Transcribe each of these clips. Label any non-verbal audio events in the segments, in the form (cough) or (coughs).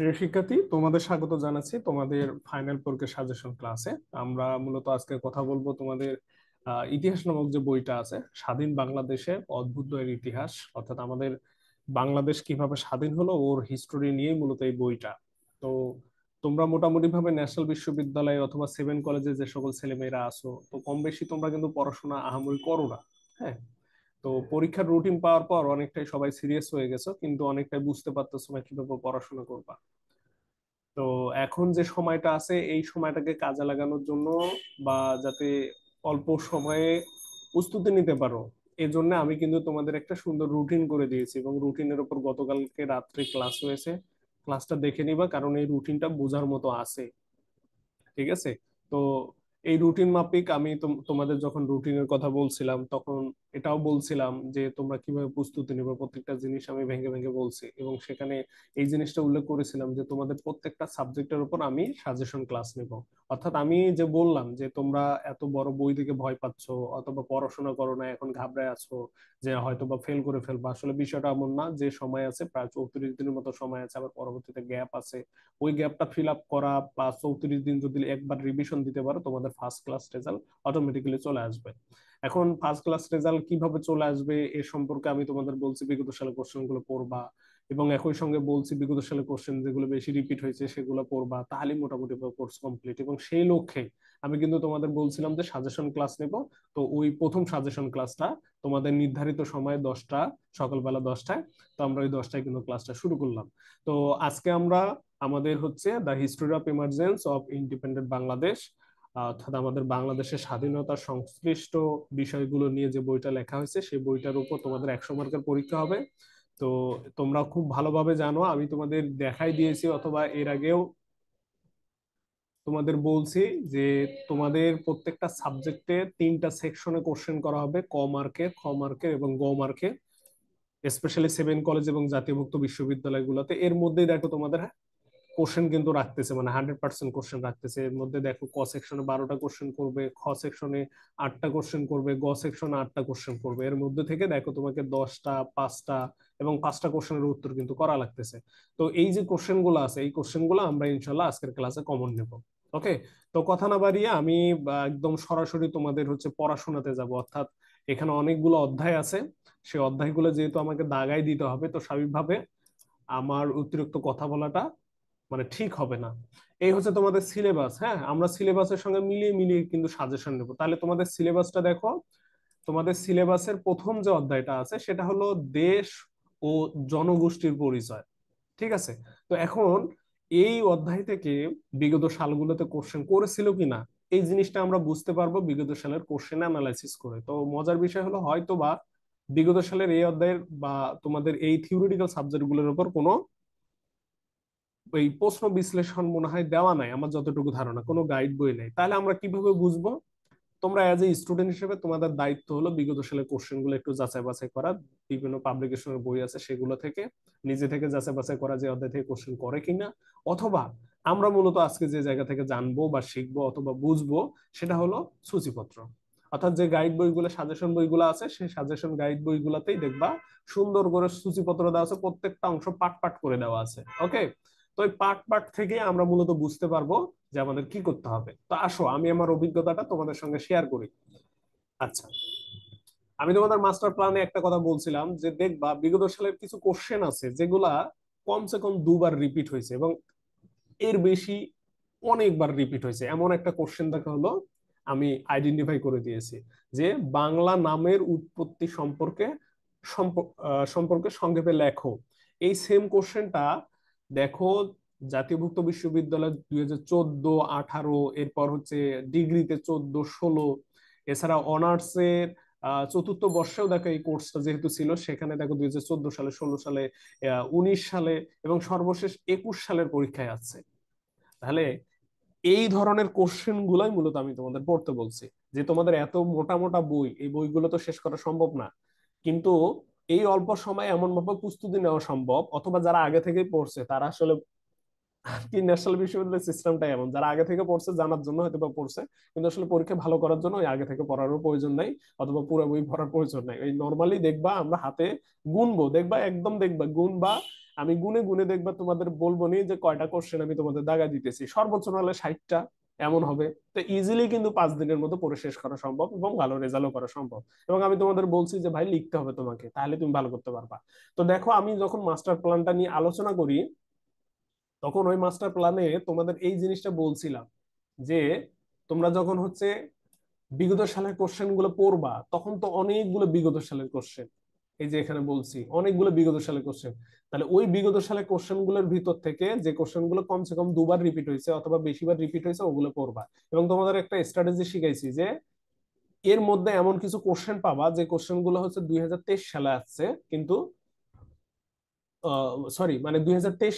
প্রিয় শিক্ষার্থী তোমাদের স্বাগত জানাচ্ছি তোমাদের ফাইনাল পরীক্ষার সাজেশন ক্লাসে আমরা মূলত আজকে কথা বলবো তোমাদের ইতিহাস নামক যে বইটা আছে স্বাধীন বাংলাদেশের অদ্ভুত এর ইতিহাস অর্থাৎ আমাদের বাংলাদেশ কিভাবে স্বাধীন হলো ওর হিস্টোরি নিয়েই মূলত এই বইটা তো তোমরা মোটামুটি ভাবে ন্যাশনাল বিশ্ববিদ্যালয়ে অথবা সেভেন কলেজে যে সকল ছেলেমেয়েরা আছো তো কম বেশি তোমরা কিন্তু পড়াশোনা আহামরি করো না হ্যাঁ তো পরীক্ষার রুটিন পাওয়ার পর অনেকটাই সবাই সিরিয়াস হয়ে গেছো কিন্তু অনেকটাই বুঝতে পারতেছো না কিভাবে পড়াশোনা করবা তো এখন যে সময়টা আছে এই সময়টাকে কাজে লাগানোর জন্য বা যাতে অল্প সময়ে প্রস্তুতি নিতে পারো এই জন্য আমি কিন্তু তোমাদের একটা সুন্দর রুটিন করে দিয়েছি এবং রুটিনের উপর গতকালকে রাত্রে ক্লাস হয়েছে ক্লাসটা দেখে নিবা কারণ এই রুটিনটা বোঝার মতো আছে ঠিক আছে তো এই রুটিন মাফিক আমি তোমাদের যখন রুটিনের কথা বলছিলাম তখন এটাও বলছিলাম যে তোমরা কিভাবে প্রস্তুতি নেবে প্রত্যেকটা জিনিস আমি ভেঙে ভেঙে বলছি এবং সেখানে এই জিনিসটা উল্লেখ করেছিলাম যে তোমাদের প্রত্যেকটা সাবজেক্টের উপর আমি সাজেশন ক্লাস নেব অর্থাৎ আমি যে বললাম যে তোমরা এত বড় বই থেকে ভয় পাচ্ছ অথবা পড়াশোনা করো না এখন ঘাবড়ায় আছো যে হয়তো বা ফেল করে ফেলবো আসলে বিষয়টা এমন না যে সময় আছে প্রায় চৌত্রিশ দিনের মতো সময় আছে আবার পরবর্তীতে গ্যাপ আছে ওই গ্যাপটা ফিল আপ করা প্লাস চৌত্রিশ দিন যদি একবার রিভিশন দিতে পারো তোমাদের আমাদের ফার্স্ট ক্লাস রেজাল্ট অটোমেটিক্যালি চলে আসবে এখন ফার্স্ট ক্লাস রেজাল্ট কিভাবে চলে আসবে এ সম্পর্কে আমি তোমাদের বলছি বিগত সালে কোশ্চেন গুলো পড়বা এবং একই সঙ্গে বলছি বিগত সালে কোশ্চেন যেগুলো বেশি রিপিট হয়েছে সেগুলো পড়বা তাহলে মোটামুটি কোর্স কমপ্লিট এবং সেই লক্ষ্যে আমি কিন্তু তোমাদের বলছিলাম যে সাজেশন ক্লাস নেব তো ওই প্রথম সাজেশন ক্লাসটা তোমাদের নির্ধারিত সময় দশটা সকালবেলা দশটায় তো আমরা ওই দশটায় কিন্তু ক্লাসটা শুরু করলাম তো আজকে আমরা আমাদের হচ্ছে the history of emergence of independent Bangladesh অর্থাৎ আমাদের বাংলাদেশের স্বাধীনতা সংশ্লিষ্ট বিষয়গুলো নিয়ে যে বইটা লেখা হয়েছে সেই বইটার উপর তোমাদের একশো মার্কের পরীক্ষা হবে তো তোমরা খুব ভালোভাবে জানো আমি তোমাদের দেখাই দিয়েছি অথবা এর আগেও তোমাদের বলছি যে তোমাদের প্রত্যেকটা সাবজেক্টে তিনটা সেকশনে কোশ্চেন করা হবে ক মার্কে খ মার্কে এবং গ মার্কে স্পেশালি সেভেন কলেজ এবং জাতীয়ভুক্ত বিশ্ববিদ্যালয়গুলোতে এর মধ্যেই দেখো তোমাদের কোশ্চেন কিন্তু রাখতেছে মানে হান্ড্রেড পার্সেন্ট কোশ্চেন রাখতেছে এর মধ্যে দেখো ক সেকশনে বারোটা কোশ্চেন করবে খ সেকশনে আটটা কোশ্চেন করবে গ সেকশনে আটটা কোশ্চেন করবে এর মধ্যে থেকে দেখো তোমাকে দশটা পাঁচটা এবং পাঁচটা কোশ্চেনের উত্তর কিন্তু করা লাগতেছে তো এই যে কোশ্চেন গুলো আছে এই কোশ্চেন গুলো আমরা ইনশাল্লাহ আজকের ক্লাসে কমন নেব ওকে তো কথা না বাড়িয়ে আমি একদম সরাসরি তোমাদের হচ্ছে পড়াশোনাতে যাব অর্থাৎ এখানে অনেকগুলো অধ্যায় আছে সেই অধ্যায়গুলো যেহেতু আমাকে দাগাই দিতে হবে তো স্বাভাবিকভাবে আমার অতিরিক্ত কথা বলাটা মানে ঠিক হবে না এই হচ্ছে তোমাদের সিলেবাস হ্যাঁ আমরা সিলেবাসের সঙ্গে মিলিয়ে মিলিয়ে কিন্তু সাজেশন দেবো তাহলে তোমাদের সিলেবাসটা দেখো তোমাদের সিলেবাসের প্রথম যে অধ্যায়টা আছে সেটা হলো দেশ ও জনগোষ্ঠীর পরিচয় ঠিক আছে তো এখন এই অধ্যায় থেকে বিগত সালগুলোতে কোশ্চেন করেছিল কিনা এই জিনিসটা আমরা বুঝতে পারবো বিগত সালের কোশ্চেন অ্যানালাইসিস করে তো মজার বিষয় হলো হয়তো বা বিগত সালের এই অধ্যায়ের বা তোমাদের এই থিওরিটিক্যাল সাবজেক্টগুলোর উপর কোনো এই প্রশ্ন বিশ্লেষণ মনে হয় দেওয়া নাই আমার যতটুকু ধারণা কোনো গাইড বই নাই তাহলে আমরা কিভাবে বুঝবো তোমরা অ্যাজ এ স্টুডেন্ট হিসেবে তোমাদের দায়িত্ব হলো বিগত সালে কোশ্চেন গুলো একটু যাচাই বাছাই করা বিভিন্ন পাবলিকেশনের বই আছে সেগুলো থেকে নিজে থেকে যাচাই বাছাই করা যে অধ্যায় থেকে কোশ্চেন করে কিনা অথবা আমরা মূলত আজকে যে জায়গা থেকে জানবো বা শিখবো অথবা বুঝবো সেটা হলো সূচিপত্র অর্থাৎ যে গাইড বইগুলো সাজেশন বইগুলো আছে সেই সাজেশন গাইড বইগুলোতেই দেখবা সুন্দর করে সূচিপত্র দেওয়া আছে প্রত্যেকটা অংশ পাট পাট করে দেওয়া আছে ওকে তো ওই পার্ট পার্ট থেকে আমরা মূলত বুঝতে পারবো যে আমাদের কি করতে হবে তো আসো আমি আমার অভিজ্ঞতাটা তোমাদের সঙ্গে শেয়ার করি আচ্ছা আমি তোমাদের মাস্টার প্ল্যানে একটা কথা বলছিলাম যে দেখবা বিগত সালের কিছু কোশ্চেন আছে যেগুলা কমসে কম দুবার রিপিট হয়েছে এবং এর বেশি অনেকবার রিপিট হয়েছে এমন একটা কোশ্চেন দেখা হলো আমি আইডেন্টিফাই করে দিয়েছি যে বাংলা নামের উৎপত্তি সম্পর্কে সম্পর্কে সংক্ষেপে লেখো এই সেম কোশ্চেনটা দেখো জাতীয়ভুক্ত বিশ্ববিদ্যালয় দুই হাজার চোদ্দ আঠারো এরপর হচ্ছে ডিগ্রিতে চোদ্দ ষোলো এছাড়া অনার্সের চতুর্থ বর্ষেও দেখো এই কোর্সটা যেহেতু ছিল সেখানে দেখো দুই হাজার চোদ্দ সালে ষোলো সালে উনিশ সালে এবং সর্বশেষ একুশ সালের পরীক্ষায় আছে তাহলে এই ধরনের কোশ্চেন গুলাই মূলত আমি তোমাদের পড়তে বলছি যে তোমাদের এত মোটা মোটা বই এই বইগুলো তো শেষ করা সম্ভব না কিন্তু এই অল্প সময়ে ভাবে প্রস্তুতি নেওয়া সম্ভব অথবা যারা আগে থেকে পড়ছে তারা আসলে কি ন্যাশনাল বিশ্ববিদ্যালয়ের এমন যারা আগে থেকে পড়ছে জানার জন্য হয়তো বা পড়ছে কিন্তু আসলে পরীক্ষা ভালো করার জন্য আগে থেকে পড়ারও প্রয়োজন নাই অথবা পুরো বই পড়ার প্রয়োজন নাই এই নর্মালি দেখবা আমরা হাতে গুনবো দেখবা একদম দেখবা গুনবা আমি গুনে গুনে দেখবা তোমাদের বলবো নি যে কয়টা কোশ্চেন আমি তোমাদের দাগা দিতেছি সর্বোচ্চ হলে ষাটটা এমন হবে তো ইজিলি কিন্তু পাঁচ দিনের মতো পড়ে শেষ করা সম্ভব এবং ভালো রেজাল্টও করা সম্ভব এবং আমি তোমাদের বলছি যে ভাই লিখতে হবে তোমাকে তাহলে তুমি ভালো করতে পারবা তো দেখো আমি যখন মাস্টার প্ল্যানটা নিয়ে আলোচনা করি তখন ওই মাস্টার প্ল্যানে তোমাদের এই জিনিসটা বলছিলাম যে তোমরা যখন হচ্ছে বিগত সালের কোশ্চেন গুলো পড়বা তখন তো অনেকগুলো বিগত সালের কোশ্চেন এই যে এখানে বলছি অনেকগুলো বিগত সালে কোশ্চেন তাহলে ওই বিগত সালে কোশ্চেন গুলোর ভিতর থেকে যে কোশ্চেন গুলো কমসে কম দুবার রিপিট হয়েছে অথবা বেশিবার রিপিট হয়েছে ওগুলো করবা এবং তোমাদের একটা স্ট্র্যাটেজি শিখাইছি যে এর মধ্যে এমন কিছু কোশ্চেন পাবা যে কোশ্চেন গুলো হচ্ছে দুই সালে আসছে কিন্তু সরি মানে দুই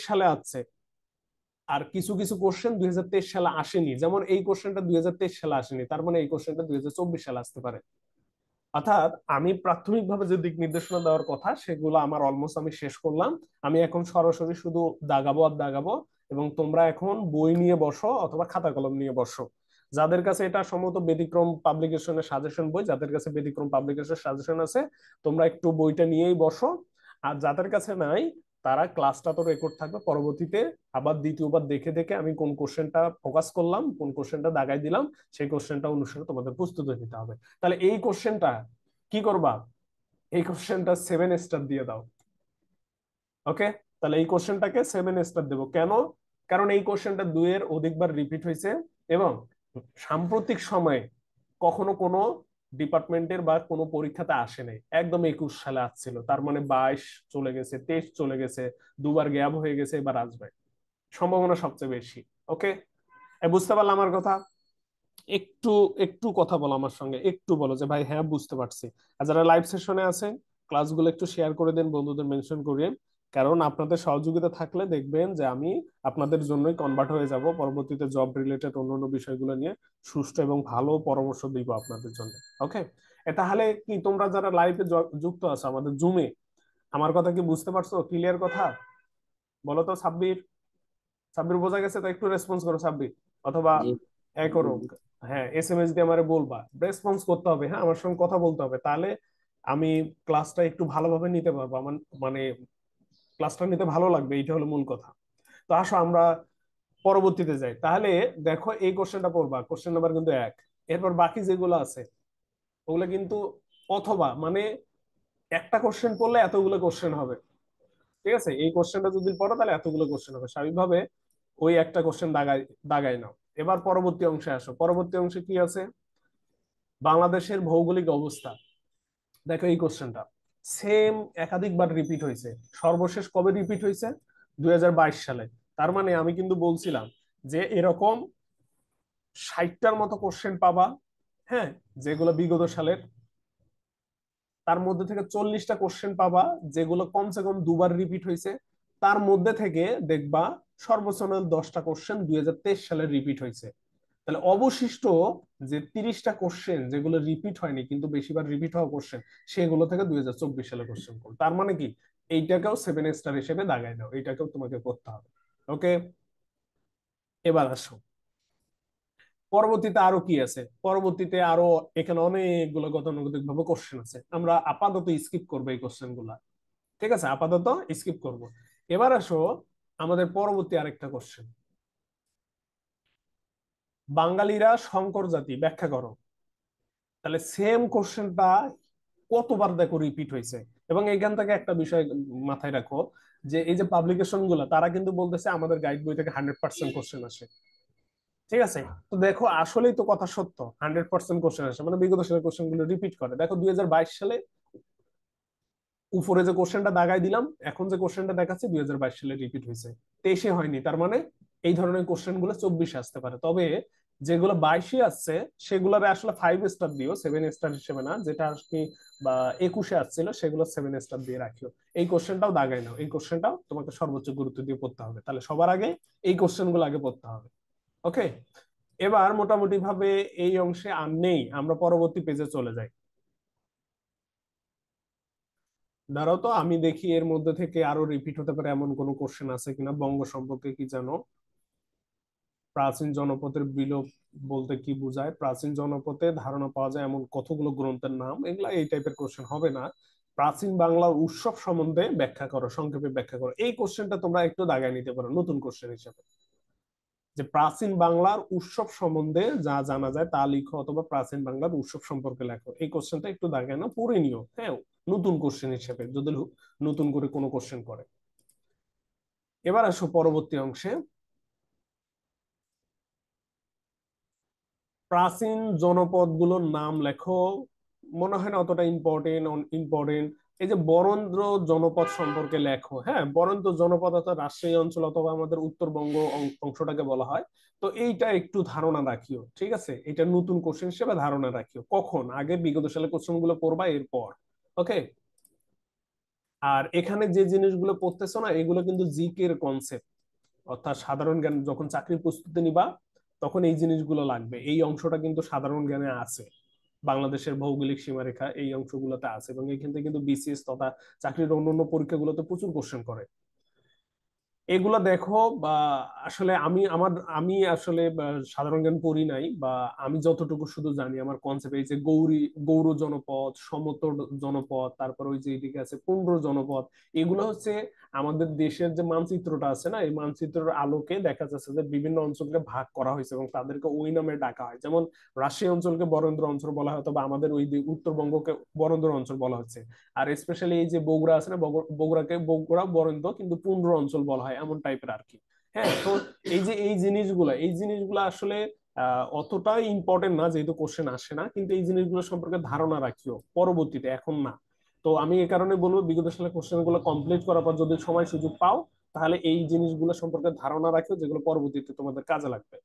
সালে আসছে আর কিছু কিছু কোশ্চেন দুই সালে আসেনি যেমন এই কোশ্চেনটা দুই সালে আসেনি তার মানে এই কোশ্চেনটা দুই সালে আসতে পারে অর্থাৎ আমি প্রাথমিকভাবে যে দিক নির্দেশনা দেওয়ার কথা সেগুলো আমার অলমোস্ট আমি শেষ করলাম আমি এখন সরাসরি শুধু দাগাবো আর দাগাবো এবং তোমরা এখন বই নিয়ে বসো অথবা খাতা কলম নিয়ে বসো যাদের কাছে এটা সম্ভবত ব্যতিক্রম পাবলিকেশনের সাজেশন বই যাদের কাছে ব্যতিক্রম পাবলিকেশনের সাজেশন আছে তোমরা একটু বইটা নিয়েই বসো আর যাদের কাছে নাই তারা ক্লাসটা তো রেকর্ড থাকবে পরবর্তীতে আবার দ্বিতীয়বার দেখে দেখে আমি কোন কোশ্চেনটা ফোকাস করলাম কোন কোশ্চেনটা দাগাই দিলাম সেই কোশ্চেনটা অনুসারে তোমাদের হয়ে নিতে হবে তাহলে এই কোশ্চেনটা কি করবা এই কোশ্চেনটা সেভেন স্টার দিয়ে দাও ওকে তাহলে এই কোশ্চেনটাকে সেভেন স্টার দেবো কেন কারণ এই কোশ্চেনটা দুয়ের অধিকবার রিপিট হয়েছে এবং সাম্প্রতিক সময়ে কখনো কোনো ডিপার্টমেন্টের বা কোনো পরীক্ষাতে আসে নাই একদম একুশ সালে আসছিল তার মানে বাইশ চলে গেছে তেইশ চলে গেছে দুবার গ্যাপ হয়ে গেছে এবার আসবে সম্ভাবনা সবচেয়ে বেশি ওকে বুঝতে পারলাম আমার কথা একটু একটু কথা বলো আমার সঙ্গে একটু বলো যে ভাই হ্যাঁ বুঝতে পারছি আর যারা লাইভ সেশনে আছেন ক্লাসগুলো একটু শেয়ার করে দেন বন্ধুদের মেনশন করিয়ে কারণ আপনাদের সহযোগিতা থাকলে দেখবেন যে আমি আপনাদের জন্যই কনভার্ট হয়ে যাব পরবর্তীতে জব রিলেটেড অন্যান্য বিষয়গুলো নিয়ে সুষ্ঠু এবং ভালো পরামর্শ দিব আপনাদের জন্য ওকে তাহলে কি তোমরা যারা লাইভে যুক্ত আছো আমাদের জুমে আমার কথা কি বুঝতে পারছো ক্লিয়ার কথা বলো তো সাব্বির সাব্বির বোঝা গেছে তো একটু রেসপন্স করো সাব্বির অথবা এ করো হ্যাঁ এস এম এস দিয়ে আমার বলবা রেসপন্স করতে হবে হ্যাঁ আমার সঙ্গে কথা বলতে হবে তাহলে আমি ক্লাসটা একটু ভালোভাবে নিতে পারবো আমার মানে ক্লাসটা নিতে ভালো লাগবে এটা হলো মূল কথা তো আসো আমরা পরবর্তীতে যাই তাহলে দেখো এই কোশ্চেনটা পড়বা কোশ্চেন নাম্বার কিন্তু এক এরপর বাকি যেগুলো আছে ওগুলো কিন্তু অথবা মানে একটা কোশ্চেন পড়লে এতগুলো কোশ্চেন হবে ঠিক আছে এই কোশ্চেনটা যদি পড়ো তাহলে এতগুলো কোশ্চেন হবে স্বাভাবিকভাবে ওই একটা কোশ্চেন দাগাই দাগাই নাও এবার পরবর্তী অংশে আসো পরবর্তী অংশে কি আছে বাংলাদেশের ভৌগোলিক অবস্থা দেখো এই কোশ্চেনটা সেম একাধিকবার রিপিট হয়েছে সর্বশেষ কবে রিপিট হয়েছে দুই সালে তার মানে আমি কিন্তু বলছিলাম যে এরকম ষাটটার মতো কোশ্চেন পাবা হ্যাঁ যেগুলো বিগত সালের তার মধ্যে থেকে চল্লিশটা কোশ্চেন পাবা যেগুলো কমসে কম দুবার রিপিট হয়েছে তার মধ্যে থেকে দেখবা সর্বোচ্চ দশটা কোশ্চেন দুই সালে রিপিট হয়েছে তাহলে অবশিষ্ট যে তিরিশটা কোশ্চেন যেগুলো রিপিট হয়নি কিন্তু বেশিবার রিপিট হওয়া কোশ্চেন সেগুলো থেকে দুই হাজার চব্বিশ সালে কোশ্চেন করো তার মানে কি এইটাকেও সেভেন স্টার হিসেবে দাগাই দাও এইটাকেও তোমাকে করতে হবে ওকে এবার আসো পরবর্তীতে আরো কি আছে পরবর্তীতে আরো এখানে অনেকগুলো গতানুগতিক ভাবে কোশ্চেন আছে আমরা আপাতত স্কিপ করবো এই কোশ্চেন গুলা ঠিক আছে আপাতত স্কিপ করব এবার আসো আমাদের পরবর্তী আরেকটা কোশ্চেন বাঙালিরা শঙ্কর জাতি ব্যাখ্যা করো তাহলে সেম কোশ্চেনটা কতবার দেখো রিপিট হয়েছে এবং এখান থেকে একটা বিষয় মাথায় রাখো যে এই যে পাবলিকেশন গুলা তারা কিন্তু বলতেছে আমাদের গাইড বই থেকে হান্ড্রেড পার্সেন্ট কোশ্চেন আসে ঠিক আছে তো দেখো আসলেই তো কথা সত্য হান্ড্রেড পার্সেন্ট কোশ্চেন আসে মানে বিগত সালের কোশ্চেন গুলো রিপিট করে দেখো দুই হাজার বাইশ সালে উপরে যে কোশ্চেনটা দাগাই দিলাম এখন যে কোশ্চেনটা দেখাচ্ছে দুই হাজার বাইশ সালে রিপিট হয়েছে তেইশে হয়নি তার মানে এই ধরনের কোশ্চেন গুলো চব্বিশে আসতে পারে তবে যেগুলো বাইশে আসছে সেগুলোর আসলে ফাইভ স্টার দিও সেভেন স্টার হিসেবে না যেটা আর বা একুশে আসছিল সেগুলো সেভেন স্টার দিয়ে রাখিও এই কোশ্চেনটাও দাগাই নাও এই কোশ্চেনটাও তোমাকে সর্বোচ্চ গুরুত্ব দিয়ে পড়তে হবে তাহলে সবার আগে এই কোশ্চেনগুলো আগে পড়তে হবে ওকে এবার মোটামুটি ভাবে এই অংশে আর নেই আমরা পরবর্তী পেজে চলে যাই দাঁড়াও তো আমি দেখি এর মধ্যে থেকে আরো রিপিট হতে পারে এমন কোনো কোশ্চেন আছে কিনা বঙ্গ সম্পর্কে কি জানো প্রাচীন জনপদের বিলোপ বলতে কি বোঝায় প্রাচীন জনপদে ধারণা পাওয়া যায় এমন কতগুলো গ্রন্থের নাম এগুলা এই টাইপের কোশ্চেন হবে না প্রাচীন বাংলার উৎসব সম্বন্ধে ব্যাখ্যা করো সংক্ষেপে ব্যাখ্যা করো এই কোশ্চেনটা তোমরা একটু দাগায় নিতে পারো নতুন কোশ্চেন হিসেবে যে প্রাচীন বাংলার উৎসব সম্বন্ধে যা জানা যায় তা লিখো অথবা প্রাচীন বাংলার উৎসব সম্পর্কে লেখো এই কোশ্চেনটা একটু দাগায় না পড়ে নিও হ্যাঁ নতুন কোশ্চেন হিসেবে যদি নতুন করে কোনো কোশ্চেন করে এবার আসো পরবর্তী অংশে প্রাচীন জনপদ গুলোর নাম লেখো মনে হয় না অতটা ইম্পর্টেন্ট ইম্পর্টেন্ট এই যে বরেন্দ্র জনপদ সম্পর্কে লেখো হ্যাঁ বরেন্দ্র জনপদ অর্থাৎ রাজশাহী অঞ্চল অথবা আমাদের উত্তরবঙ্গ অংশটাকে বলা হয় তো এইটা একটু ধারণা রাখিও ঠিক আছে এটা নতুন কোশ্চেন হিসেবে ধারণা রাখিও কখন আগে বিগত সালে কোশ্চেন গুলো পড়বা এরপর ওকে আর এখানে যে জিনিসগুলো পড়তেছো না এগুলো কিন্তু জিকের কনসেপ্ট অর্থাৎ সাধারণ জ্ঞান যখন চাকরির প্রস্তুতি নিবা তখন এই জিনিসগুলো লাগবে এই অংশটা কিন্তু সাধারণ জ্ঞানে আছে বাংলাদেশের ভৌগোলিক সীমারেখা এই অংশগুলোতে আছে এবং এখান থেকে কিন্তু বিসিএস তথা চাকরির অন্যান্য পরীক্ষাগুলোতে প্রচুর কোশ্চেন করে এগুলো দেখো বা আসলে আমি আমার আমি আসলে সাধারণ জ্ঞান পড়ি নাই বা আমি যতটুকু শুধু জানি আমার কনসেপ্ট এই যে গৌরী গৌর জনপদ সমতট জনপদ তারপর ওই যে এদিকে আছে পুন্ড্র জনপদ এগুলো হচ্ছে আমাদের দেশের যে মানচিত্রটা আছে না এই মানচিত্রের আলোকে দেখা যাচ্ছে যে বিভিন্ন অঞ্চলকে ভাগ করা হয়েছে এবং তাদেরকে ওই নামে ডাকা হয় যেমন রাশিয়া অঞ্চলকে বরেন্দ্র অঞ্চল বলা হয় অথবা আমাদের ওই উত্তরবঙ্গকে বরেন্দ্র অঞ্চল বলা হচ্ছে আর স্পেশালি এই যে বগুড়া আছে না বগুড়াকে বগুড়া বরেন্দ্র কিন্তু পুন্ড্র অঞ্চল বলা হয় হয় এমন টাইপের আর কি হ্যাঁ তো এই যে এই জিনিসগুলো এই জিনিসগুলো আসলে অতটা ইম্পর্টেন্ট না যেহেতু কোশ্চেন আসে না কিন্তু এই জিনিসগুলো সম্পর্কে ধারণা রাখিও পরবর্তীতে এখন না তো আমি এ কারণে বলবো বিগত সালের কোশ্চেনগুলো কমপ্লিট করার পর যদি সময় সুযোগ পাও তাহলে এই জিনিসগুলো সম্পর্কে ধারণা রাখিও যেগুলো পরবর্তীতে তোমাদের কাজে লাগবে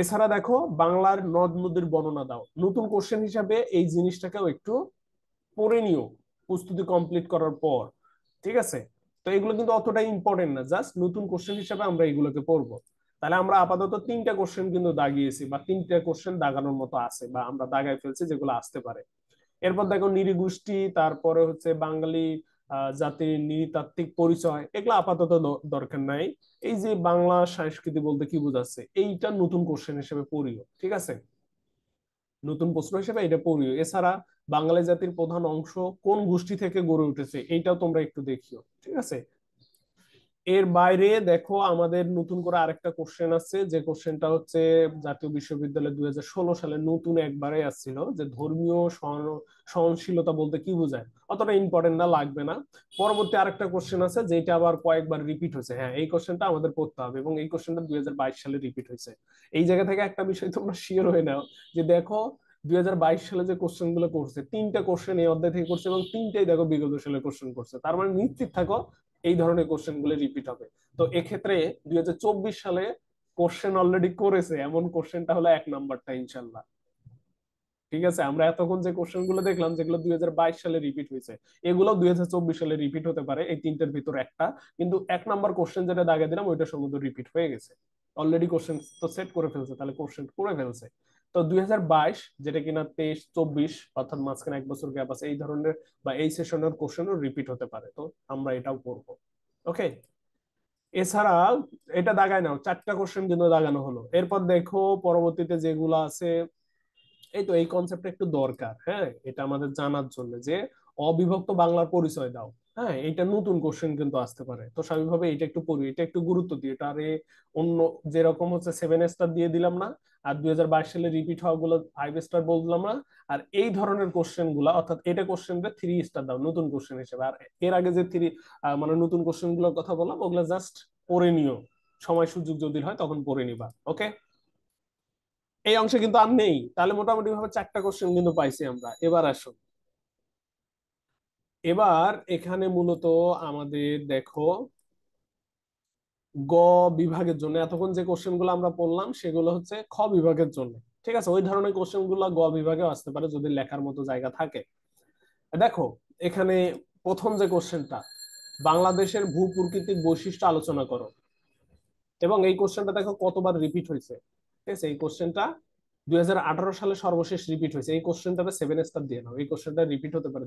এছাড়া দেখো বাংলার নদ নদীর বর্ণনা দাও নতুন কোশ্চেন হিসাবে এই জিনিসটাকেও একটু পড়ে নিও প্রস্তুতি কমপ্লিট করার পর ঠিক আছে তো এগুলো কিন্তু অতটা ইম্পর্টেন্ট না জাস্ট নতুন কোশ্চেন হিসেবে আমরা এগুলোকে পড়ব তাহলে আমরা আপাতত তিনটা কোশ্চেন কিন্তু দাগিয়েছি বা তিনটা কোশ্চেন দাগানোর মতো আছে বা আমরা দাগায় ফেলছি যেগুলো আসতে পারে এরপর দেখো নিরিগোষ্ঠী তারপরে হচ্ছে বাঙালি জাতির নৃতাত্ত্বিক পরিচয় এগুলো আপাতত দরকার নাই এই যে বাংলা সংস্কৃতি বলতে কি বোঝাচ্ছে এইটা নতুন কোশ্চেন হিসেবে পড়িও ঠিক আছে নতুন প্রশ্ন হিসেবে এটা পড়িও এছাড়া বাঙালি জাতির প্রধান অংশ কোন গোষ্ঠী থেকে গড়ে উঠেছে এইটাও তোমরা একটু দেখিও ঠিক আছে এর বাইরে দেখো আমাদের নতুন করে আরেকটা কোশ্চেন আছে যে কোশ্চেনটা হচ্ছে জাতীয় বিশ্ববিদ্যালয় দুই সালে নতুন একবারে আসছিল যে ধর্মীয় সহনশীলতা বলতে কি বোঝায় অতটা ইম্পর্টেন্ট না লাগবে না পরবর্তী আরেকটা কোশ্চেন আছে যেটা আবার কয়েকবার রিপিট হয়েছে হ্যাঁ এই কোশ্চেনটা আমাদের পড়তে হবে এবং এই কোশ্চেনটা দুই সালে রিপিট হয়েছে এই জায়গা থেকে একটা বিষয় তোমরা শিওর হয়ে নাও যে দেখো দুই সালে যে কোশ্চেন করছে তিনটা কোশ্চেন এই অধ্যায় থেকে করছে এবং তিনটাই দেখো বিগত সালে কোশ্চেন করছে তার মানে নিশ্চিত থাকো এই ধরনের রিপিট হবে তো এক্ষেত্রে দুই সালে কোশ্চেন অলরেডি করেছে এমন কোশ্চেনটা হলো এক নাম্বারটা ইনশাল্লাহ ঠিক আছে আমরা এতক্ষণ যে কোশ্চেন গুলো দেখলাম যেগুলো দুই সালে রিপিট হয়েছে এগুলো দুই সালে রিপিট হতে পারে এই তিনটের ভিতর একটা কিন্তু এক নাম্বার কোশ্চেন যেটা দাগে দিলাম ওইটা সম্বন্ধে রিপিট হয়ে গেছে অলরেডি কোশ্চেন তো সেট করে ফেলছে তাহলে কোশ্চেন করে ফেলছে তো দুই যেটা কিনা তেইশ চব্বিশ অর্থাৎ মাঝখানে এক বছর গ্যাপ আছে এই ধরনের বা এই সেশনের কোশ্চেনও রিপিট হতে পারে তো আমরা এটাও করব ওকে এছাড়া এটা দাগায় নাও চারটা কোশ্চেন কিন্তু দাগানো হলো এরপর দেখো পরবর্তীতে যেগুলো আছে এই তো এই কনসেপ্টটা একটু দরকার হ্যাঁ এটা আমাদের জানার জন্য যে অবিভক্ত বাংলার পরিচয় দাও হ্যাঁ এটা নতুন কোশ্চেন কিন্তু আসতে পারে তো স্বাভাবিকভাবে এটা একটু পড়ি এটা একটু গুরুত্ব দিই এটা আরে অন্য যেরকম হচ্ছে সেভেন স্টার দিয়ে দিলাম না আর দুই হাজার বাইশ সালে রিপিট হওয়া গুলো ফাইভ স্টার বললাম না আর এই ধরনের কোশ্চেন গুলা অর্থাৎ এটা কোশ্চেনটা থ্রি স্টার দাও নতুন কোশ্চেন হিসেবে আর এর আগে যে থ্রি মানে নতুন কোশ্চেন গুলোর কথা বললাম ওগুলো জাস্ট পড়ে নিও সময় সুযোগ যদি হয় তখন পড়ে নিবা ওকে এই অংশে কিন্তু আর নেই তাহলে মোটামুটি ভাবে চারটা কোশ্চেন কিন্তু পাইছি আমরা এবার আসুন এবার এখানে মূলত আমাদের দেখো গ বিভাগের জন্য এতক্ষণ যে গুলো আমরা পড়লাম সেগুলো হচ্ছে খ বিভাগের জন্য ঠিক আছে ওই ধরনের গুলো গ বিভাগে আসতে পারে যদি লেখার মতো জায়গা থাকে দেখো এখানে প্রথম যে কোশ্চেনটা বাংলাদেশের ভূ প্রকৃতির বৈশিষ্ট্য আলোচনা করো এবং এই কোশ্চেনটা দেখো কতবার রিপিট হয়েছে ঠিক আছে এই কোশ্চেনটা সালে সর্বশেষ রিপিট হয়েছে এই কোশ্চেনটাতে সেভেন স্টার দিয়ে নাও এই কোশ্চেনটা রিপিট হতে পারে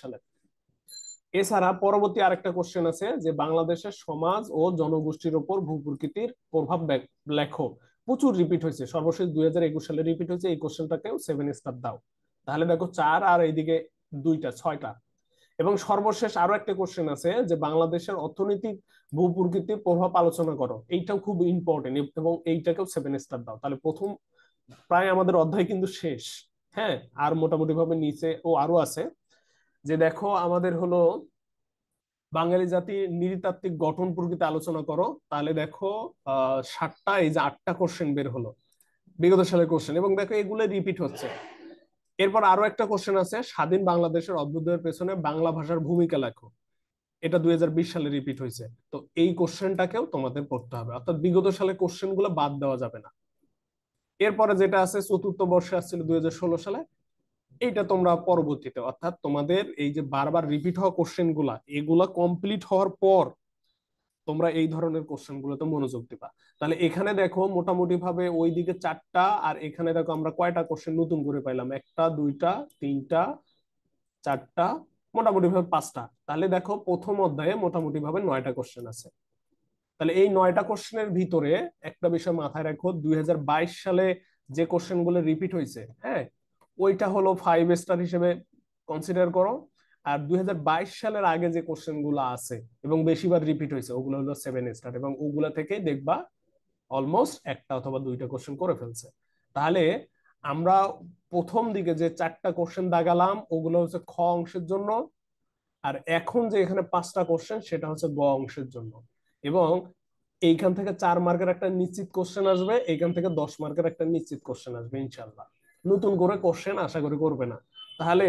সালে এছাড়া পরবর্তী আরেকটা কোশ্চেন আছে যে বাংলাদেশের সমাজ ও জনগোষ্ঠীর উপর ভূপ্রকৃতির প্রভাব লেখো প্রচুর রিপিট হয়েছে সর্বশেষ দুই সালে রিপিট হয়েছে এই কোশ্চেনটাকেও সেভেন স্টার দাও তাহলে দেখো চার আর এইদিকে দুইটা ছয়টা এবং সর্বশেষ আরো একটা কোশ্চেন আছে যে বাংলাদেশের অর্থনৈতিক ভূপ্রকৃতির প্রভাব আলোচনা করো এইটাও খুব ইম্পর্টেন্ট এবং এইটাকেও সেভেন স্টার দাও তাহলে প্রথম প্রায় আমাদের অধ্যায় কিন্তু শেষ হ্যাঁ আর মোটামুটি ভাবে নিচে ও আরো আছে যে দেখো আমাদের হলো বাঙালি জাতির নৃতাত্ত্বিক গঠন প্রকৃতি আলোচনা করো তাহলে দেখো আহ সাতটা এই যে আটটা কোশ্চেন বের হলো বিগত সালের কোশ্চেন এবং দেখো এগুলো রিপিট হচ্ছে এরপর আরো একটা কোশ্চেন আছে স্বাধীন বাংলাদেশের অভ্যুদয়ের পেছনে বাংলা ভাষার ভূমিকা লেখো এটা দুই সালে রিপিট হয়েছে তো এই কোশ্চেনটাকেও তোমাদের পড়তে হবে অর্থাৎ বিগত সালে কোশ্চেন গুলো বাদ দেওয়া যাবে না এরপরে যেটা আছে চতুর্থ বর্ষে আসছিল দুই সালে এইটা তোমরা পরবর্তীতে অর্থাৎ তোমাদের এই যে বারবার রিপিট হওয়া কোশ্চেন গুলা এগুলা কমপ্লিট হওয়ার পর তোমরা এই ধরনের কোশ্চেন গুলোতে মনোযোগ দিবা তাহলে এখানে দেখো মোটামুটি ভাবে ওই দিকে চারটা আর এখানে দেখো আমরা কয়টা কোশ্চেন নতুন করে পাইলাম একটা দুইটা তিনটা চারটা মোটামুটি ভাবে পাঁচটা তাহলে দেখো প্রথম অধ্যায়ে মোটামুটি ভাবে নয়টা কোশ্চেন আছে তাহলে এই নয়টা কোশ্চেনের ভিতরে একটা বিষয় মাথায় রাখো দুই সালে যে গুলো রিপিট হয়েছে হ্যাঁ ওইটা হলো ফাইভ স্টার হিসেবে কনসিডার করো আর দুই সালের আগে যে কোশ্চেন গুলো আছে এবং বেশিরভাগ রিপিট হয়েছে ওগুলো হলো সেভেন স্টার এবং ওগুলো থেকে দেখবা অলমোস্ট একটা অথবা দুইটা কোশ্চেন করে ফেলছে তাহলে আমরা প্রথম দিকে যে চারটা কোশ্চেন দাগালাম ওগুলো হচ্ছে খ অংশের জন্য আর এখন যে এখানে পাঁচটা কোশ্চেন সেটা হচ্ছে গ অংশের জন্য এবং এইখান থেকে চার মার্কের একটা নিশ্চিত কোশ্চেন আসবে এইখান থেকে দশ মার্কের একটা নিশ্চিত কোশ্চেন আসবে ইনশাল্লাহ নতুন করে কোশ্চেন আশা করি করবে না তাহলে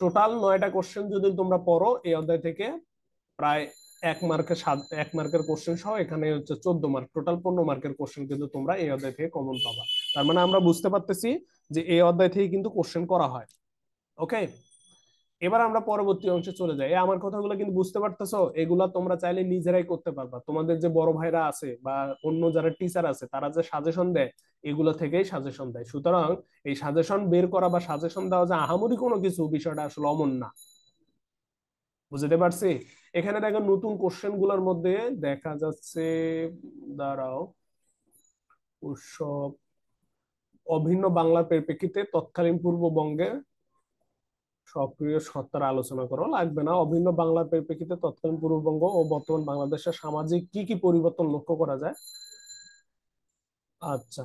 টোটাল নয়টা কোশ্চেন যদি তোমরা পড়ো এই অধ্যায় থেকে প্রায় এক মার্কের এক মার্কের কোশ্চেন সহ এখানে হচ্ছে চোদ্দ মার্ক টোটাল পনেরো মার্কের কোশ্চেন কিন্তু তোমরা এই অধ্যায় থেকে কমন পাবা তার মানে আমরা বুঝতে পারতেছি যে এই অধ্যায় থেকে কিন্তু কোশ্চেন করা হয় ওকে এবার আমরা পরবর্তী অংশে চলে যাই আমার কথাগুলো কিন্তু বুঝতে পারতেছো এগুলা তোমরা চাইলে নিজেরাই করতে পারবা তোমাদের যে বড় ভাইরা আছে বা অন্য যারা টিচার আছে তারা যে সাজেশন দেয় এগুলো থেকেই সাজেশন দেয় সুতরাং এই সাজেশন বের করা বা সাজেশন দেওয়া যে আহামরি কোনো কিছু বিষয়টা আসলে অমন না বুঝতে পারছি এখানে দেখো নতুন কোশ্চেন গুলোর মধ্যে দেখা যাচ্ছে দাঁড়াও উৎসব অভিন্ন বাংলার পরিপ্রেক্ষিতে তৎকালীন পূর্ববঙ্গের সক্রিয় সত্তার আলোচনা করা লাগবে না অভিন্ন বাংলার পরিপ্রেক্ষিতে তৎকালীন পূর্ববঙ্গ ও বর্তমান বাংলাদেশের সামাজিক কি কি পরিবর্তন লক্ষ্য করা যায় আচ্ছা